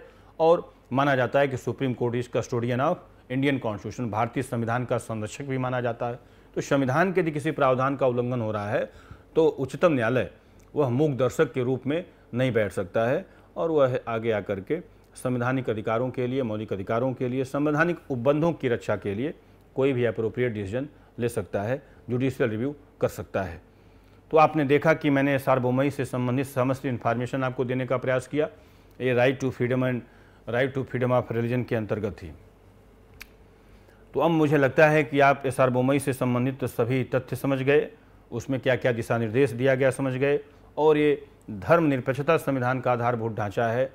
और माना जाता है कि Supreme Court is custodian of Indian constitution भारतीय संविधान का संरक्षक भी माना जाता है तो संविधान के यदि किसी प्रावधान का उल्लंघन हो रहा है तो उच्चतम न्यायालय वह मूक दर्शक के रूप में नहीं बैठ सकता है और वह आगे आकर के संवैधानिक अधिकारों के लिए मौलिक अधिकारों के लिए संवैधानिक उपबंधों की रक्षा के लिए कोई भी अप्रोप्रिएट डिसीजन ले सकता है जुडिशियल रिव्यू कर सकता है तो आपने देखा कि मैंने सार्वभौमई से संबंधित समस्त इन्फॉर्मेशन आपको देने का प्रयास किया ये right to freedom and right to freedom of religion के अंतर्गत थी तो अब मुझे लगता है कि आप एस से संबंधित सभी तथ्य समझ गए उसमें क्या क्या दिशा निर्देश दिया गया समझ गए और ये धर्मनिरपेक्षता संविधान का आधारभूत ढांचा है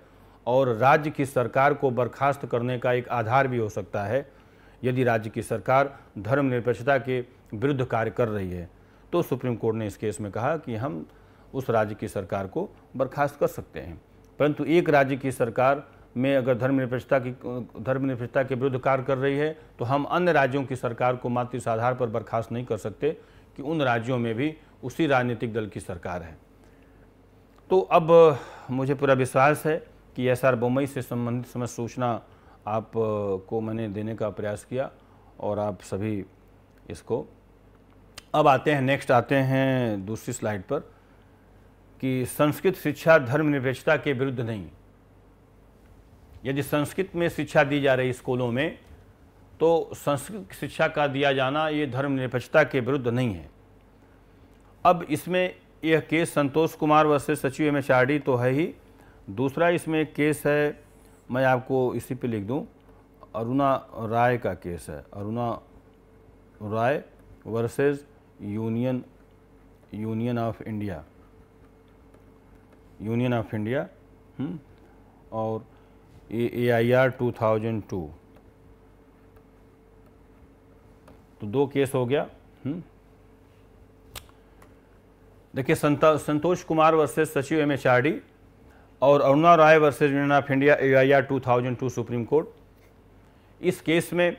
और राज्य की सरकार को बर्खास्त करने का एक आधार भी हो सकता है यदि राज्य की सरकार धर्मनिरपेक्षता के विरुद्ध कार्य कर रही है तो सुप्रीम कोर्ट ने इस केस में कहा कि हम उस राज्य की सरकार को बर्खास्त कर सकते हैं परंतु एक राज्य की सरकार में अगर धर्मनिरपेक्षता की धर्मनिरपेक्षता के विरुद्ध कार्य कर रही है तो हम अन्य राज्यों की सरकार को मात्र इस आधार पर बर्खास्त नहीं कर सकते कि उन राज्यों में भी उसी राजनीतिक दल की सरकार है तो अब मुझे पूरा विश्वास है कि एस आर बोमई से संबंधित समस्त सूचना आप को मैंने देने का प्रयास किया और आप सभी इसको अब आते हैं नेक्स्ट आते हैं दूसरी स्लाइड पर कि संस्कृत शिक्षा धर्मनिरपेक्षता के विरुद्ध नहीं यदि संस्कृत में शिक्षा दी जा रही स्कूलों में तो संस्कृत शिक्षा का दिया जाना ये धर्मनिरपेक्षता के विरुद्ध नहीं है अब इसमें यह केस संतोष कुमार वर्ष सचिव एम एच तो है ही दूसरा इसमें एक केस है मैं आपको इसी पे लिख दूं अरुणा राय का केस है Aruna Roy versus Union Union of India Union of India hmm, और A A I R two thousand two तो दो केस हो गया हम्म। देखिए संतोष कुमार वर्सेस सचिव एम एच आर डी और Aruna Roy versus Union of India A I R two thousand two Supreme Court इस case में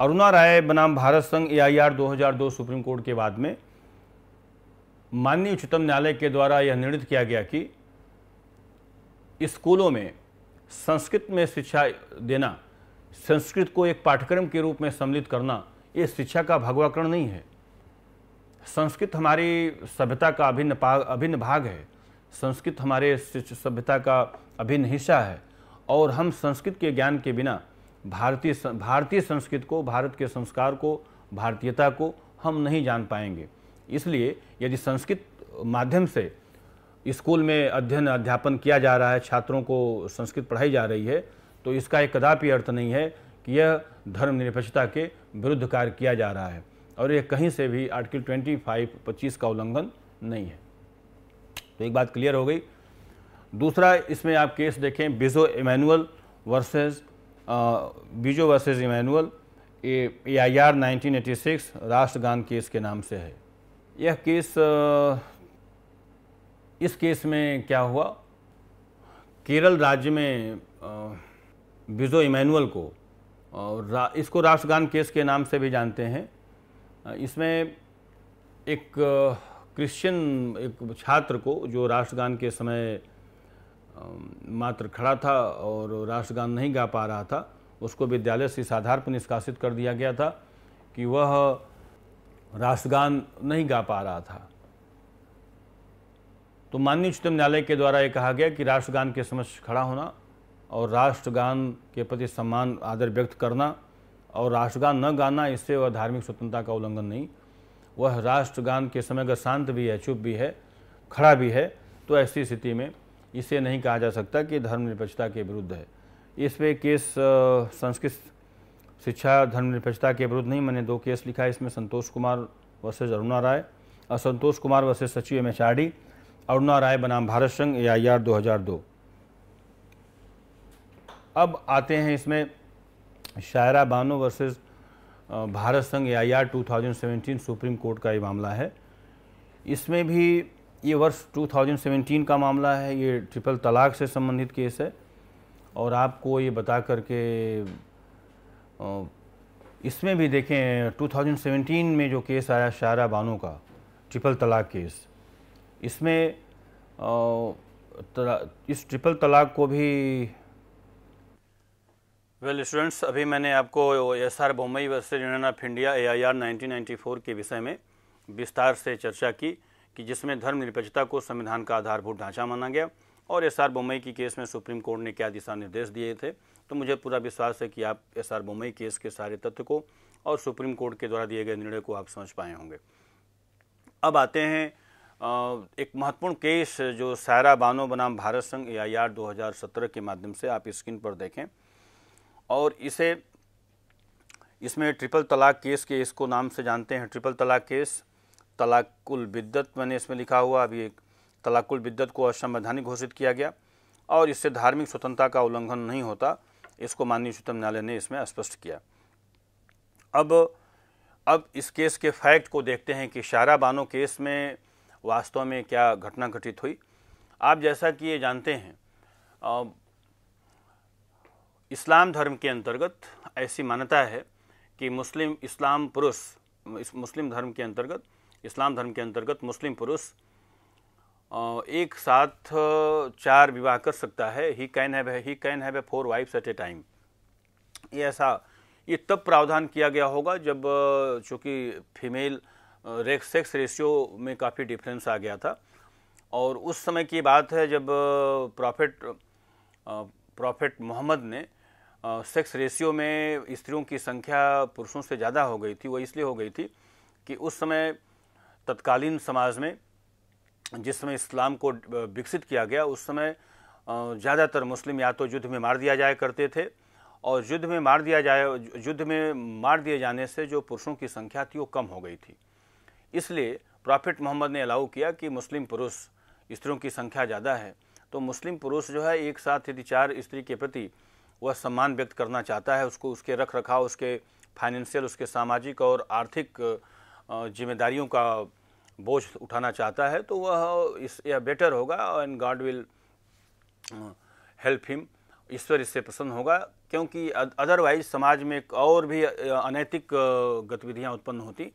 अरुणा राय बनाम भारत संघ ए आई आर दो हज़ार दो सुप्रीम कोर्ट के बाद में माननीय उच्चतम न्यायालय के द्वारा यह निर्णित किया गया कि स्कूलों में संस्कृत में शिक्षा देना संस्कृत को एक पाठ्यक्रम के रूप में सम्मिलित करना ये शिक्षा का भगवाकरण नहीं है संस्कृत हमारी सभ्यता का अभिन्न अभिन्न भाग है संस्कृत हमारे सभ्यता का अभिन्न हिस्सा है और हम संस्कृत के ज्ञान के बिना भारतीय भारतीय संस्कृत को भारत के संस्कार को भारतीयता को हम नहीं जान पाएंगे इसलिए यदि संस्कृत माध्यम से स्कूल में अध्ययन अध्यापन किया जा रहा है छात्रों को संस्कृत पढ़ाई जा रही है तो इसका एक कदापि अर्थ नहीं है कि यह धर्मनिरपेक्षता के विरुद्ध कार्य किया जा रहा है और यह कहीं से भी आर्टिकल फाइव पच्चीस का उल्लंघन नहीं है तो एक बात क्लियर हो गई दूसरा इसमें आप केस देखें Bijoe Emmanuel versus Bijoe versus Emmanuel A I R nineteen eighty six राष्ट्रगान केस के नाम से है यह केस इस केस में क्या हुआ केरल राज्य में बिजो इमैनुअल को रा, इसको राष्ट्रगान केस के नाम से भी जानते हैं इसमें एक क्रिश्चियन एक छात्र को जो राष्ट्रगान के समय मात्र खड़ा था और राष्ट्रगान नहीं गा पा रहा था उसको विद्यालय से इस आधार पर निष्कासित कर दिया गया था कि वह राष्ट्रगान नहीं गा पा रहा था तो माननीय उच्चतम न्यायालय के द्वारा ये कहा गया कि राष्ट्रगान के समक्ष खड़ा होना और राष्ट्रगान के प्रति सम्मान आदर व्यक्त करना और राष्ट्रगान न गाना इससे वह धार्मिक स्वतंत्रता का उल्लंघन नहीं वह राष्ट्रगान के समय अगर शांत भी है चुप भी है खड़ा भी है तो ऐसी स्थिति में इसे नहीं कहा जा सकता कि धर्मनिरपेक्षता के विरुद्ध है इस पे केस संस्कृत शिक्षा धर्मनिरपेक्षता के विरुद्ध नहीं मैंने दो केस लिखा है इसमें संतोष कुमार वर्सेज अरुणा राय और संतोष कुमार वर्सेज सचिव M H R D Aruna Roy बनाम भारत संघ ए आई आर दो हज़ार दो अब आते हैं इसमें शायरा बानो वर्सेज भारत संघ ए 2017 सुप्रीम कोर्ट का ये मामला है इसमें भी ये वर्ष 2017 का मामला है ये ट्रिपल तलाक से संबंधित केस है और आपको ये बता करके इसमें भी देखें 2017 में जो केस आया शारा बानो का ट्रिपल तलाक केस इसमें इस ट्रिपल तलाक को भी वेल well, स्टूडेंट्स अभी मैंने आपको S R Bommai versus Union of India A I R के विषय में विस्तार से चर्चा की कि जिसमें धर्मनिरपेक्षता को संविधान का आधारभूत ढांचा माना गया और एस आर बम्बई की केस में सुप्रीम कोर्ट ने क्या दिशा निर्देश दिए थे तो मुझे पूरा विश्वास है कि आप एस आर बम्बई केस के सारे तथ्य को और सुप्रीम कोर्ट के द्वारा दिए गए निर्णय को आप समझ पाए होंगे अब आते हैं एक महत्वपूर्ण केस जो सायरा बानो बनाम भारत संघ ए आई आर के माध्यम से आप स्क्रीन पर देखें और इसे इसमें ट्रिपल तलाक केस के इसको नाम से जानते हैं ट्रिपल तलाक केस तलाकुल बिद्दत मैंने इसमें लिखा हुआ अभी एक तलाकुल बिद्दत को असंवैधानिक घोषित किया गया और इससे धार्मिक स्वतंत्रता का उल्लंघन नहीं होता इसको माननीय उच्चतम न्यायालय ने इसमें स्पष्ट किया अब अब इस केस के फैक्ट को देखते हैं कि शारा बानो केस में वास्तव में क्या घटना घटित हुई आप जैसा कि ये जानते हैं इस्लाम धर्म के अंतर्गत ऐसी मान्यता है कि मुस्लिम इस्लाम पुरुष इस मुस्लिम धर्म के अंतर्गत इस्लाम धर्म के अंतर्गत मुस्लिम पुरुष एक साथ चार विवाह कर सकता है ही can have he can have a four wifes at a time ये ऐसा ये तब प्रावधान किया गया होगा जब चूँकि फीमेल रेक्स सेक्स रेशियो में काफ़ी डिफरेंस आ गया था और उस समय की बात है जब प्रॉफिट प्रॉफिट मोहम्मद ने सेक्स रेशियो में स्त्रियों की संख्या पुरुषों से ज़्यादा हो गई थी वो इसलिए हो गई थी कि उस समय तत्कालीन समाज में जिस समय इस्लाम को विकसित किया गया उस समय ज़्यादातर मुस्लिम या तो युद्ध में मार दिया जाया करते थे और युद्ध में मार दिया जाए युद्ध में मार दिए जाने से जो पुरुषों की संख्या थी वो कम हो गई थी इसलिए प्रॉफिट मोहम्मद ने अलाउ किया कि मुस्लिम पुरुष स्त्रियों की संख्या ज़्यादा है तो मुस्लिम पुरुष जो है एक साथ यदि चार स्त्री के प्रति वह सम्मान व्यक्त करना चाहता है उसको उसके रख रखाव उसके फाइनेंशियल उसके सामाजिक और आर्थिक जिम्मेदारियों का बोझ उठाना चाहता है तो वह इस यह बेटर होगा and god will help him ईश्वर इससे प्रसन्न होगा क्योंकि अदरवाइज समाज में एक और भी अनैतिक गतिविधियां उत्पन्न होती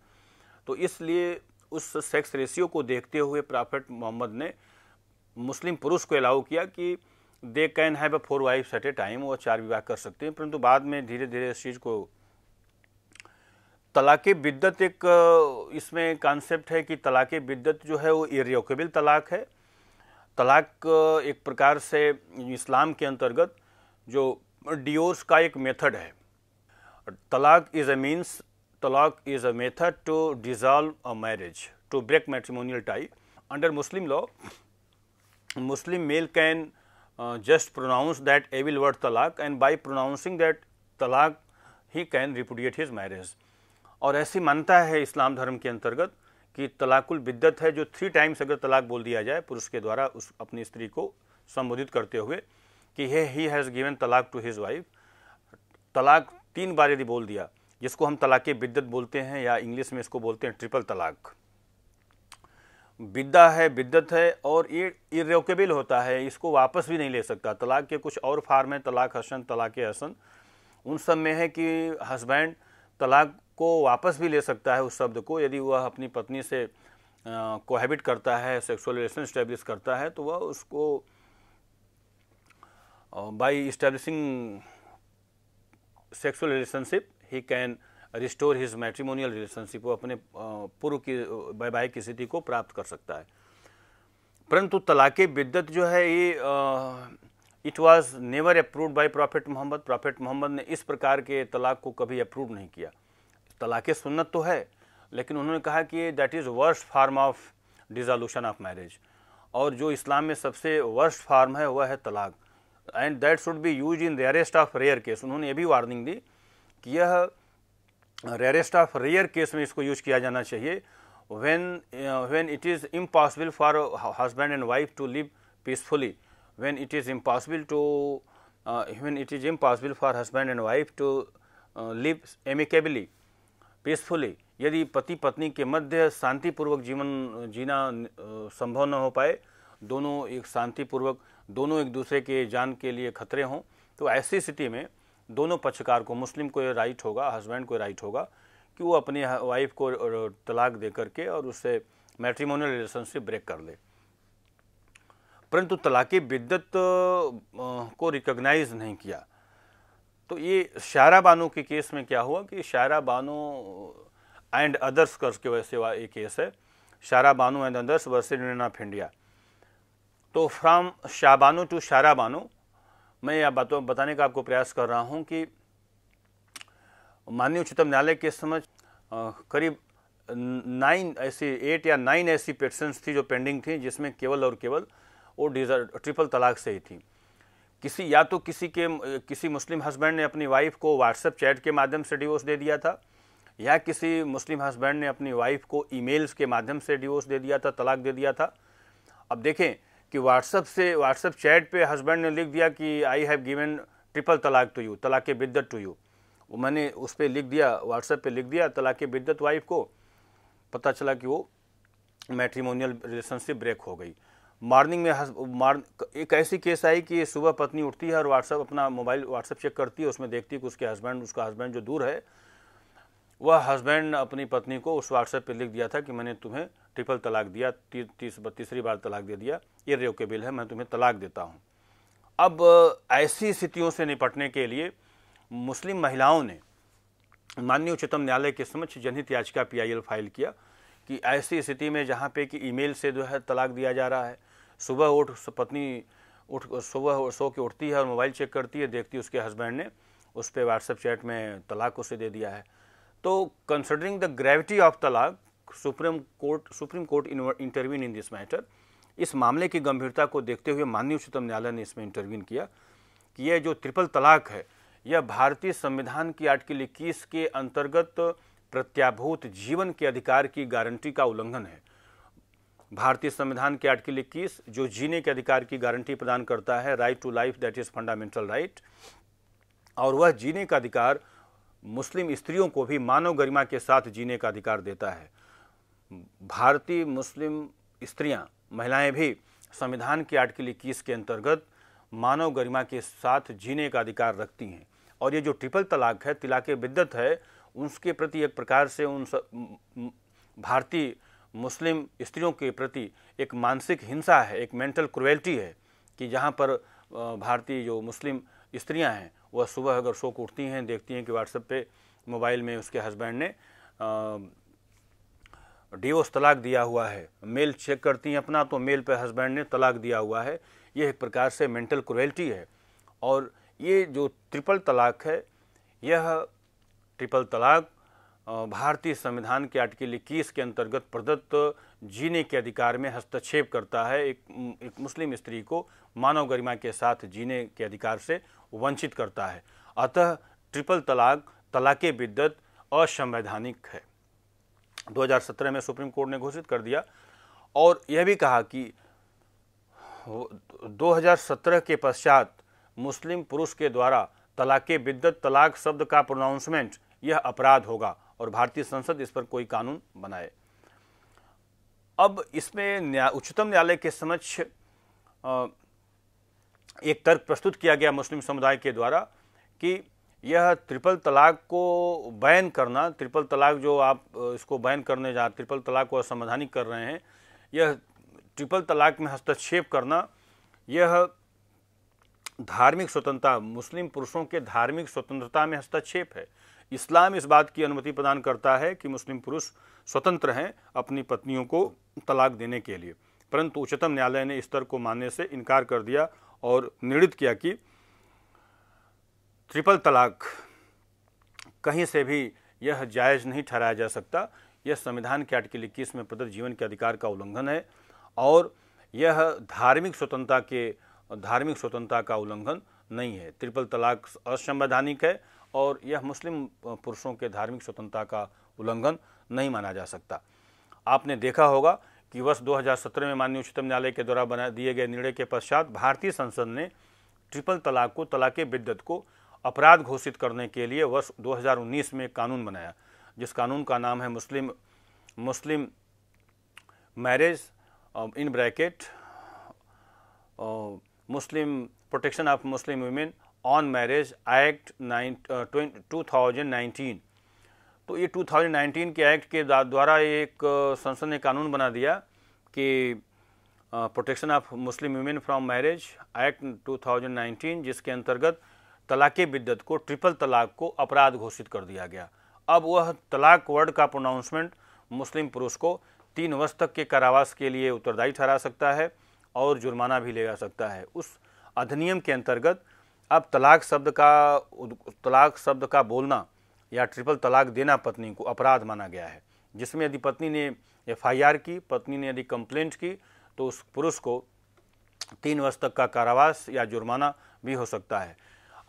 तो इसलिए उस सेक्स रेशियो को देखते हुए प्रॉफिट मोहम्मद ने मुस्लिम पुरुष को अलाउ किया कि they can have a four wife at a time वो चार विवाह कर सकते हैं परंतु बाद में धीरे धीरे इस चीज़ को तलाक बिद्दत एक इसमें कॉन्सेप्ट है कि तलाक बिद्दत जो है वो इरेकेबल तलाक है तलाक एक प्रकार से इस्लाम के अंतर्गत जो डिओर्स का एक मेथड है तलाक इज़ अ मीन्स तलाक is a method to dissolve a marriage to break matrimonial tie under Muslim law Muslim male can just pronounce that evil word तलाक एंड बाई प्रोनाउंसिंग दैट तलाक he can can repudiate marriage और ऐसी मानता है इस्लाम धर्म के अंतर्गत कि तलाकुल बिद्दत है जो थ्री टाइम्स अगर तलाक बोल दिया जाए पुरुष के द्वारा उस अपनी स्त्री को संबोधित करते हुए कि हे ही हैज़ गिवन तलाक टू हिज़ वाइफ तलाक तीन बार यदि बोल दिया जिसको हम तलाक़ बिद्दत बोलते हैं या इंग्लिश में इसको बोलते हैं ट्रिपल तलाक बिद्दा है बिद्दत है और ये इरेवोकेबल होता है इसको वापस भी नहीं ले सकता तलाक के कुछ और फार्म हैं तलाक हसन तलाक हसन उन सब में है कि हस्बैंड तलाक को वापस भी ले सकता है उस शब्द को यदि वह अपनी पत्नी से कोहैबिट करता है सेक्सुअल रिलेशन इस्टेब्लिश करता है तो वह उसको by establishing sexual relationship he can restore his matrimonial relationship वो अपने पूर्व की वैवाहिक स्थिति को प्राप्त कर सकता है परंतु तलाक बिद्दत जो है ये it was never approved by prophet Mohammad prophet Mohammad ने इस प्रकार के तलाक को कभी अप्रूव नहीं किया तलाक सुन्नत तो है लेकिन उन्होंने कहा कि that is worst form of dissolution of marriage और जो इस्लाम में सबसे वर्स्ट फार्म है वह है तलाक and that should be use in rarest of rare case उन्होंने ये भी वार्निंग दी कि यह रेरेस्ट ऑफ रेयर केस में इसको यूज किया जाना चाहिए when when it is impossible for husband and wife to live peacefully when it is impossible to when it is impossible for husband and wife to live amicably peacefully यदि पति पत्नी के मध्य शांतिपूर्वक जीवन uh, जीना uh, संभव न हो पाए दोनों एक शांतिपूर्वक दोनों एक दूसरे के जान के लिए खतरे हों तो ऐसी स्थिति में दोनों पक्षकार को मुस्लिम को ये राइट होगा हस्बैंड को राइट होगा कि वो अपनी वाइफ को तलाक दे करके और उससे मैट्रीमोनियल रिलेशनशिप ब्रेक कर ले परंतु तलाकी बिद्दत को रिकॉग्नाइज नहीं किया तो ये शायरा बानो के केस में क्या हुआ कि शायरा बानो एंड अदर्स के वैसे एक केस है Shara Bano and others versus of India तो फ्रॉम शाहबानो टू शारा बानो मैं यह बातों बताने का आपको प्रयास कर रहा हूँ कि माननीय उच्चतम न्यायालय के समझ करीब नाइन ऐसी एट या नाइन ऐसी पेटेंट्स थी जो पेंडिंग थी जिसमें केवल और केवल वो डिजर ट्रिपल तलाक से ही थी किसी या तो किसी के किसी मुस्लिम हस्बैंड ने अपनी वाइफ को व्हाट्सएप चैट के माध्यम से डिवोर्स दे दिया था या किसी मुस्लिम हस्बैंड ने अपनी वाइफ को ईमेल्स के माध्यम से डिवोर्स दे दिया था तलाक दे दिया था अब देखें कि व्हाट्सअप से व्हाट्सअप चैट पे हस्बैंड ने लिख दिया कि आई हैव गिवन ट्रिपल तलाक टू यू तलाक बिद्दत टू यू वो मैंने उस पर लिख दिया व्हाट्सएप पे लिख दिया तलाक बिद्दत वाइफ को पता चला कि वो मैट्रीमोनियल रिलेशनशिप ब्रेक हो गई मॉर्निंग में हस मार एक ऐसी केस आई कि सुबह पत्नी उठती है और व्हाट्सअप अपना मोबाइल व्हाट्सअप चेक करती है उसमें देखती है कि उसके हस्बैंड उसका हस्बैंड जो दूर है वह हस्बैंड अपनी पत्नी को उस व्हाट्सएप पे लिख दिया था कि मैंने तुम्हें ट्रिपल तलाक दिया ती, तीस तीसरी बार तलाक दे दिया ये रेवकेबिल है मैं तुम्हें तलाक देता हूँ अब ऐसी स्थितियों से निपटने के लिए मुस्लिम महिलाओं ने माननीय उच्चतम न्यायालय के समक्ष जनहित याचिका पीआईएल फाइल किया कि ऐसी स्थिति में जहाँ पे कि ईमेल से जो है तलाक दिया जा रहा है सुबह उठ पत्नी उठ सुबह सो के उठती है और मोबाइल चेक करती है देखती है उसके हस्बैंड ने उस पर व्हाट्सएप चैट में तलाक उसे दे दिया है तो कंसिडरिंग द ग्रेविटी ऑफ तलाक Supreme Court Supreme Court intervene in this matter इस मामले की गंभीरता को देखते हुए माननीय उच्चतम न्यायालय ने इसमें इंटरवीन किया कि यह जो ट्रिपल तलाक है यह भारतीय संविधान की आर्टिकल इक्कीस के अंतर्गत प्रत्याभूत जीवन के अधिकार की गारंटी का उल्लंघन है भारतीय संविधान के आर्टिकल इक्कीस जो जीने के अधिकार की गारंटी प्रदान करता है right to life that is fundamental right और वह जीने का अधिकार मुस्लिम स्त्रियों को भी मानव गरिमा के साथ जीने का अधिकार देता है भारतीय मुस्लिम स्त्रियां महिलाएं भी संविधान की आर्टिकल इक्कीस के अंतर्गत मानव गरिमा के साथ जीने का अधिकार रखती हैं और ये जो ट्रिपल तलाक है तिलाक बिद्दत है उसके प्रति एक प्रकार से उन भारतीय मुस्लिम स्त्रियों के प्रति एक मानसिक हिंसा है एक मेंटल क्रुएल्टी है कि जहाँ पर भारतीय जो मुस्लिम स्त्रियाँ हैं वह सुबह अगर शोक उठती हैं देखती हैं कि व्हाट्सएप पे मोबाइल में उसके हस्बैंड ने डिवोर्स तलाक दिया हुआ है मेल चेक करती हैं अपना तो मेल पे हस्बैंड ने तलाक दिया हुआ है ये एक प्रकार से मेंटल क्रुएल्टी है और ये जो ट्रिपल तलाक है यह ट्रिपल तलाक भारतीय संविधान के आर्टिकल इक्कीस के अंतर्गत प्रदत्त जीने के अधिकार में हस्तक्षेप करता है एक एक मुस्लिम स्त्री को मानव गरिमा के साथ जीने के अधिकार से वंचित करता है अतः ट्रिपल तलाक तलाक विद्यत असंवैधानिक है 2017 में सुप्रीम कोर्ट ने घोषित कर दिया और यह भी कहा कि 2017 के पश्चात मुस्लिम पुरुष के द्वारा तलाक बिद्दत तलाक शब्द का प्रोनाउंसमेंट यह अपराध होगा और भारतीय संसद इस पर कोई कानून बनाए अब इसमें न्या, उच्चतम न्यायालय के समक्ष एक तर्क प्रस्तुत किया गया मुस्लिम समुदाय के द्वारा कि यह ट्रिपल तलाक को बैन करना ट्रिपल तलाक जो आप इसको बैन करने जा ट्रिपल तलाक को असंवैधानिक कर रहे हैं यह ट्रिपल तलाक में हस्तक्षेप करना यह धार्मिक स्वतंत्रता मुस्लिम पुरुषों के धार्मिक स्वतंत्रता में हस्तक्षेप है इस्लाम इस बात की अनुमति प्रदान करता है कि मुस्लिम पुरुष स्वतंत्र हैं अपनी पत्नियों को तलाक देने के लिए परंतु उच्चतम न्यायालय ने इस स्तर को मानने से इनकार कर दिया और निर्णित किया कि ट्रिपल तलाक कहीं से भी यह जायज़ नहीं ठहराया जा सकता यह संविधान के आर्टिकल इक्कीस में प्रदत्त जीवन के अधिकार का उल्लंघन है और यह धार्मिक स्वतंत्रता के धार्मिक स्वतंत्रता का उल्लंघन नहीं है ट्रिपल तलाक असंवैधानिक है और यह मुस्लिम पुरुषों के धार्मिक स्वतंत्रता का उल्लंघन नहीं माना जा सकता आपने देखा होगा कि वर्ष 2017 में माननीय उच्चतम न्यायालय के द्वारा बना दिए गए निर्णय के पश्चात भारतीय संसद ने ट्रिपल तलाक को तलाक बिद्दत को अपराध घोषित करने के लिए वर्ष 2019 में कानून बनाया जिस कानून का नाम है Muslim Muslim marriage in bracket Muslim protection of Muslim women on marriage act nine तो ये 2019 के एक्ट के द्वारा एक संसद ने कानून बना दिया कि protection of Muslim women from marriage act 2019 जिसके अंतर्गत तलाक़ बिद्दत को ट्रिपल तलाक को अपराध घोषित कर दिया गया अब वह तलाक वर्ड का प्रोनाउंसमेंट मुस्लिम पुरुष को तीन वर्ष तक के कारावास के लिए उत्तरदायी ठहरा सकता है और जुर्माना भी ले जा सकता है उस अधिनियम के अंतर्गत अब तलाक शब्द का तलाक शब्द का बोलना या ट्रिपल तलाक देना पत्नी को अपराध माना गया है जिसमें यदि पत्नी ने एफआईआर की पत्नी ने यदि कंप्लेंट की तो उस पुरुष को तीन वर्ष तक का कारावास या जुर्माना भी हो सकता है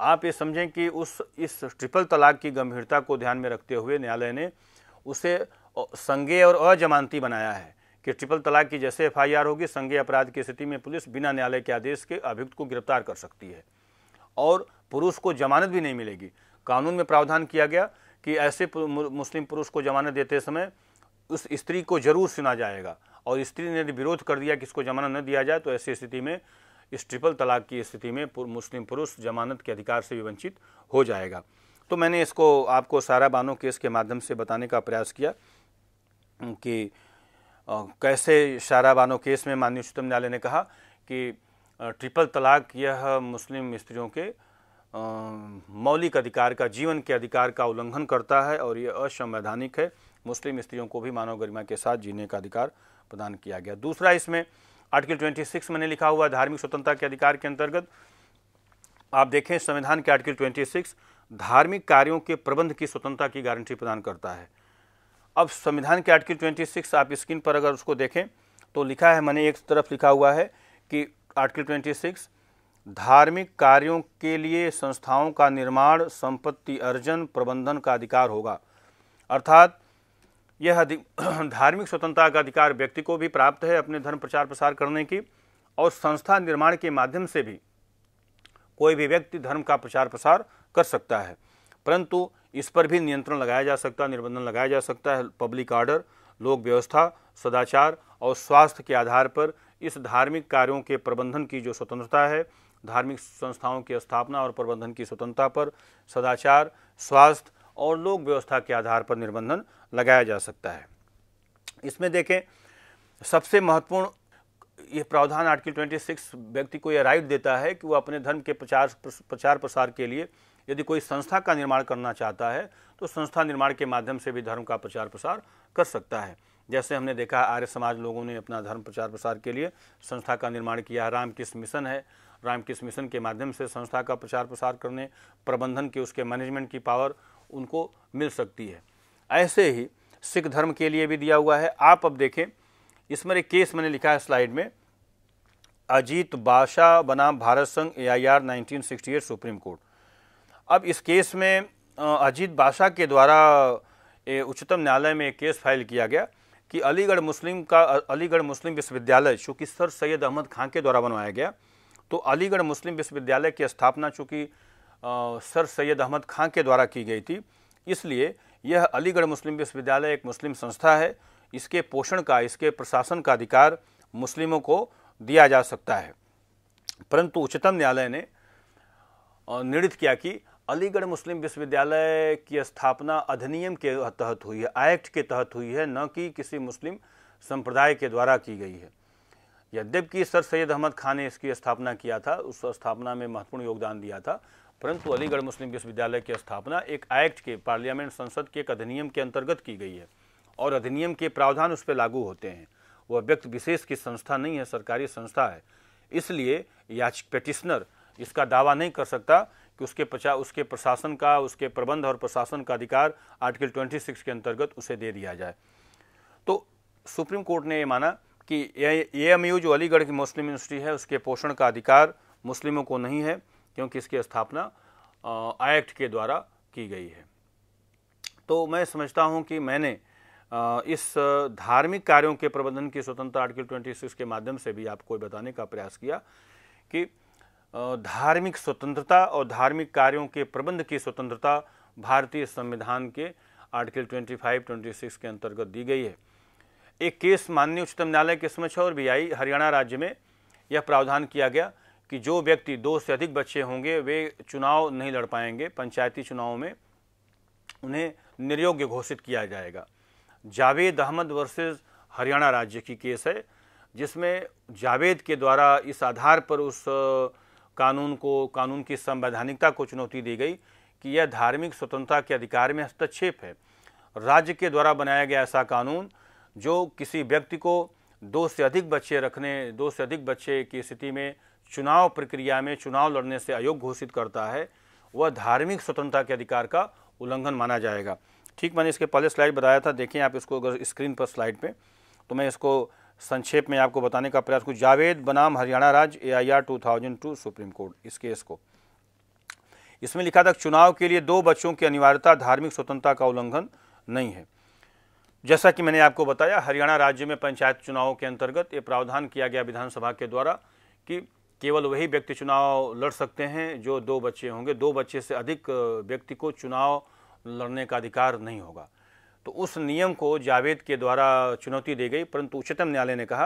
आप ये समझें कि उस इस ट्रिपल तलाक की गंभीरता को ध्यान में रखते हुए न्यायालय ने उसे संज्ञेय और अजमानती बनाया है कि ट्रिपल तलाक की जैसे एफआईआर होगी संज्ञेय अपराध की स्थिति में पुलिस बिना न्यायालय के आदेश के अभियुक्त को गिरफ्तार कर सकती है और पुरुष को जमानत भी नहीं मिलेगी कानून में प्रावधान किया गया कि ऐसे मुस्लिम पुरुष को जमानत देते समय उस स्त्री को जरूर सुना जाएगा और स्त्री ने यदि विरोध कर दिया कि इसको जमानत न दिया जाए तो ऐसी स्थिति में इस ट्रिपल तलाक की स्थिति में मुस्लिम पुरुष जमानत के अधिकार से भी वंचित हो जाएगा तो मैंने इसको आपको सारा बानो केस के माध्यम से बताने का प्रयास किया कि कैसे सारा बानो केस में माननीय उच्चतम न्यायालय ने कहा कि ट्रिपल तलाक यह मुस्लिम स्त्रियों के मौलिक अधिकार का जीवन के अधिकार का उल्लंघन करता है और यह असंवैधानिक है मुस्लिम स्त्रियों को भी मानव गरिमा के साथ जीने का अधिकार प्रदान किया गया दूसरा इसमें आर्टिकल 26 मैंने लिखा हुआ धार्मिक स्वतंत्रता के अधिकार के अंतर्गत आप देखें संविधान के आर्टिकल 26 धार्मिक कार्यों के प्रबंध की स्वतंत्रता की गारंटी प्रदान करता है अब संविधान के आर्टिकल 26 आप स्क्रीन पर अगर उसको देखें तो लिखा है मैंने एक तरफ लिखा हुआ है कि आर्टिकल 26 धार्मिक कार्यों के लिए संस्थाओं का निर्माण संपत्ति अर्जन प्रबंधन का अधिकार होगा अर्थात यह धार्मिक स्वतंत्रता का अधिकार व्यक्ति को भी प्राप्त है अपने धर्म प्रचार प्रसार करने की और संस्था निर्माण के माध्यम से भी कोई भी व्यक्ति धर्म का प्रचार प्रसार कर सकता है परंतु इस पर भी नियंत्रण लगाया जा सकता है निर्बंधन लगाया जा सकता है पब्लिक ऑर्डर लोक व्यवस्था सदाचार और स्वास्थ्य के आधार पर इस धार्मिक कार्यों के प्रबंधन की जो स्वतंत्रता है धार्मिक संस्थाओं की स्थापना और प्रबंधन की स्वतंत्रता पर सदाचार स्वास्थ्य और लोक व्यवस्था के आधार पर निर्बंधन लगाया जा सकता है इसमें देखें सबसे महत्वपूर्ण यह प्रावधान आर्टिकल 26 व्यक्ति को यह राइट देता है कि वह अपने धर्म के प्रचार प्रचार प्रसार के लिए यदि कोई संस्था का निर्माण करना चाहता है तो संस्था निर्माण के माध्यम से भी धर्म का प्रचार प्रसार कर सकता है जैसे हमने देखा आर्य समाज लोगों ने अपना धर्म प्रचार प्रसार के लिए संस्था का निर्माण किया है रामकृष्ण मिशन है रामकृष्ण मिशन के माध्यम से संस्था का प्रचार प्रसार करने प्रबंधन के उसके मैनेजमेंट की पावर उनको मिल सकती है ऐसे ही सिख धर्म के लिए भी दिया हुआ है आप अब देखें इसमें एक केस मैंने लिखा है स्लाइड में अजीत बादशाह बनाम भारत संघ A I R nineteen Supreme Court अब इस केस में अजीत बादशाह के द्वारा उच्चतम न्यायालय में एक केस फाइल किया गया कि अलीगढ़ मुस्लिम का अलीगढ़ मुस्लिम विश्वविद्यालय चूँकि सर सैयद अहमद खां के द्वारा बनवाया गया तो अलीगढ़ मुस्लिम विश्वविद्यालय की स्थापना चूँकि सर सैयद अहमद खां के द्वारा की गई थी इसलिए यह अलीगढ़ मुस्लिम विश्वविद्यालय एक मुस्लिम संस्था है इसके पोषण का इसके प्रशासन का अधिकार मुस्लिमों को दिया जा सकता है परंतु उच्चतम न्यायालय ने निर्णित किया कि अलीगढ़ मुस्लिम विश्वविद्यालय की स्थापना अधिनियम के तहत हुई है एक्ट के तहत हुई है न कि किसी मुस्लिम संप्रदाय के द्वारा की गई है यद्यपि सर सैयद अहमद खान ने इसकी स्थापना किया था उस स्थापना में महत्वपूर्ण योगदान दिया था परंतु अलीगढ़ मुस्लिम विश्वविद्यालय की स्थापना एक एक्ट के पार्लियामेंट संसद के एक अधिनियम के अंतर्गत की गई है और अधिनियम के प्रावधान उस पर लागू होते हैं वह व्यक्ति विशेष की संस्था नहीं है सरकारी संस्था है इसलिए याचिक पेटिशनर इसका दावा नहीं कर सकता कि उसके पचा उसके प्रशासन का उसके प्रबंध और प्रशासन का अधिकार आर्टिकल 26 के अंतर्गत उसे दे दिया जाए तो सुप्रीम कोर्ट ने ये माना कि ए एम जो अलीगढ़ की मुस्लिम यूनिवर्सिटी है उसके पोषण का अधिकार मुस्लिमों को नहीं है क्योंकि इसकी स्थापना एक्ट के द्वारा की गई है तो मैं समझता हूं कि मैंने इस धार्मिक कार्यों के प्रबंधन की स्वतंत्रता आर्टिकल 26 के माध्यम से भी आपको बताने का प्रयास किया कि धार्मिक स्वतंत्रता और धार्मिक कार्यों के प्रबंध की स्वतंत्रता भारतीय संविधान के आर्टिकल 25, 26 के अंतर्गत दी गई है एक केस माननीय उच्चतम न्यायालय के समक्ष और भी आई हरियाणा राज्य में यह प्रावधान किया गया कि जो व्यक्ति दो से अधिक बच्चे होंगे वे चुनाव नहीं लड़ पाएंगे पंचायती चुनाव में उन्हें निर्योग्य घोषित किया जाएगा जावेद अहमद वर्सेस हरियाणा राज्य की केस है जिसमें जावेद के द्वारा इस आधार पर उस कानून को कानून की संवैधानिकता को चुनौती दी गई कि यह धार्मिक स्वतंत्रता के अधिकार में हस्तक्षेप है राज्य के द्वारा बनाया गया ऐसा कानून जो किसी व्यक्ति को दो से अधिक बच्चे रखने दो से अधिक बच्चे की स्थिति में चुनाव प्रक्रिया में चुनाव लड़ने से अयोग्य घोषित करता है वह धार्मिक स्वतंत्रता के अधिकार का उल्लंघन माना जाएगा ठीक मैंने इसके पहले स्लाइड बताया था देखें आप इसको अगर स्क्रीन पर स्लाइड पे तो मैं इसको संक्षेप में आपको बताने का प्रयास करूँ जावेद बनाम हरियाणा राज्य A I R two thousand two Supreme Court इस केस को इसमें लिखा था चुनाव के लिए दो बच्चों की अनिवार्यता धार्मिक स्वतंत्रता का उल्लंघन नहीं है जैसा कि मैंने आपको बताया हरियाणा राज्य में पंचायत चुनावों के अंतर्गत ये प्रावधान किया गया विधानसभा के द्वारा कि केवल वही व्यक्ति चुनाव लड़ सकते हैं जो दो बच्चे होंगे दो बच्चे से अधिक व्यक्ति को चुनाव लड़ने का अधिकार नहीं होगा तो उस नियम को जावेद के द्वारा चुनौती दी गई परंतु उच्चतम न्यायालय ने कहा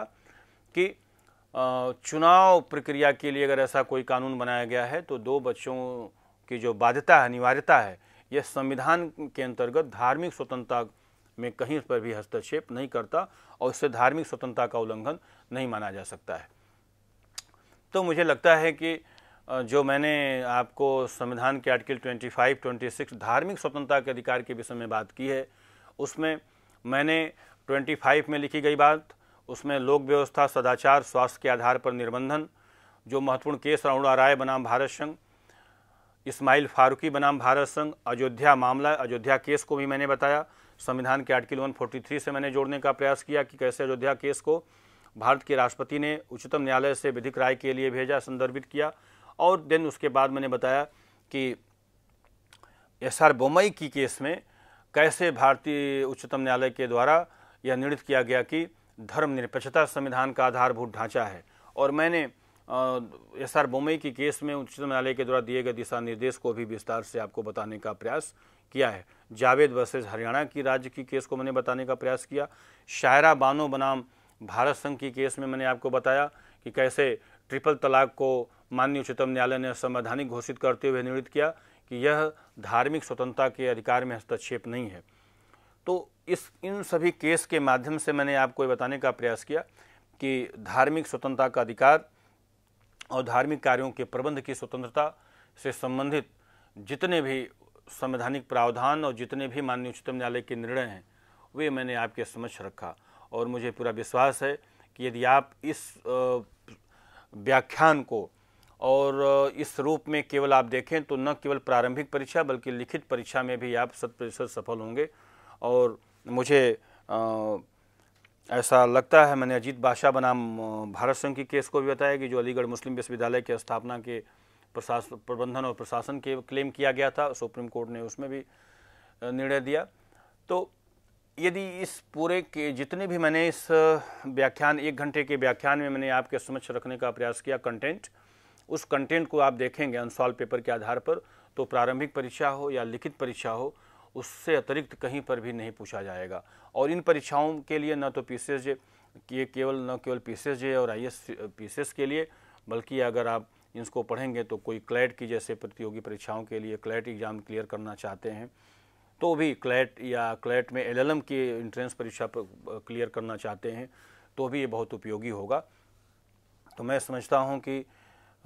कि चुनाव प्रक्रिया के लिए अगर ऐसा कोई कानून बनाया गया है तो दो बच्चों की जो बाध्यता है अनिवार्यता है यह संविधान के अंतर्गत धार्मिक स्वतंत्रता में कहीं पर भी हस्तक्षेप नहीं करता और इससे धार्मिक स्वतंत्रता का उल्लंघन नहीं माना जा सकता है तो मुझे लगता है कि जो मैंने आपको संविधान के आर्टिकल 25, 26 धार्मिक स्वतंत्रता के अधिकार के विषय में बात की है उसमें मैंने 25 में लिखी गई बात उसमें लोक व्यवस्था सदाचार स्वास्थ्य के आधार पर निर्बंधन जो महत्वपूर्ण केस अरुणा राय बनाम भारत संघ इस्माइल फारूकी बनाम भारत संघ अयोध्या मामला अयोध्या केस को भी मैंने बताया संविधान के आर्टिकल वन से मैंने जोड़ने का प्रयास किया कि कैसे अयोध्या केस को भारत के राष्ट्रपति ने उच्चतम न्यायालय से विधिक राय के लिए भेजा संदर्भित किया और देन उसके बाद मैंने बताया कि एस आर बोमई की केस में कैसे भारतीय उच्चतम न्यायालय के द्वारा यह निर्णित किया गया कि धर्मनिरपेक्षता संविधान का आधारभूत ढांचा है और मैंने एस आर बोमई की केस में उच्चतम न्यायालय के द्वारा दिए गए दिशा निर्देश को भी विस्तार से आपको बताने का प्रयास किया है जावेद वर्सेज हरियाणा की राज्य की केस को मैंने बताने का प्रयास किया शायरा बानो बनाम भारत संघ की केस में मैंने आपको बताया कि कैसे ट्रिपल तलाक को माननीय उच्चतम न्यायालय ने संवैधानिक घोषित करते हुए निर्णित किया कि यह धार्मिक स्वतंत्रता के अधिकार में हस्तक्षेप नहीं है तो इस इन सभी केस के माध्यम से मैंने आपको ये बताने का प्रयास किया कि धार्मिक स्वतंत्रता का अधिकार और धार्मिक कार्यों के प्रबंध की स्वतंत्रता से संबंधित जितने भी संवैधानिक प्रावधान और जितने भी माननीय उच्चतम न्यायालय के निर्णय हैं वे मैंने आपके समक्ष रखा और मुझे पूरा विश्वास है कि यदि आप इस व्याख्यान को और इस रूप में केवल आप देखें तो न केवल प्रारंभिक परीक्षा बल्कि लिखित परीक्षा में भी आप शत प्रतिशत सफल होंगे और मुझे आ, ऐसा लगता है मैंने अजीत बादशाह बनाम भारत संघ की केस को भी बताया कि जो अलीगढ़ मुस्लिम विश्वविद्यालय के स्थापना के प्रशासन प्रबंधन और प्रशासन के क्लेम किया गया था सुप्रीम कोर्ट ने उसमें भी निर्णय दिया तो यदि इस पूरे के जितने भी मैंने इस व्याख्यान एक घंटे के व्याख्यान में मैंने आपके समक्ष रखने का प्रयास किया कंटेंट उस कंटेंट को आप देखेंगे अनसॉल्व पेपर के आधार पर तो प्रारंभिक परीक्षा हो या लिखित परीक्षा हो उससे अतिरिक्त कहीं पर भी नहीं पूछा जाएगा और इन परीक्षाओं के लिए न तो पी सी एस जे ये केवल न केवल पी सी एस जे और आई एस के लिए बल्कि अगर आप इसको पढ़ेंगे तो कोई क्लैट की जैसे प्रतियोगी परीक्षाओं के लिए क्लैट एग्ज़ाम क्लियर करना चाहते हैं तो भी क्लैट या क्लैट में एलएलएम की इंट्रेंस परीक्षा पर क्लियर करना चाहते हैं तो भी ये बहुत उपयोगी होगा तो मैं समझता हूँ कि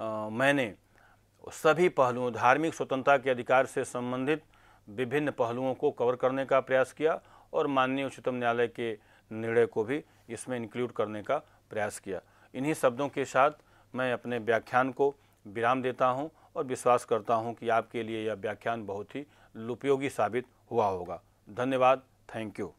आ, मैंने सभी पहलुओं धार्मिक स्वतंत्रता के अधिकार से संबंधित विभिन्न पहलुओं को कवर करने का प्रयास किया और माननीय उच्चतम न्यायालय के निर्णय को भी इसमें इंक्लूड करने का प्रयास किया इन्हीं शब्दों के साथ मैं अपने व्याख्यान को विराम देता हूं और विश्वास करता हूं कि आपके लिए यह व्याख्यान बहुत ही उपयोगी साबित हुआ होगा धन्यवाद थैंक यू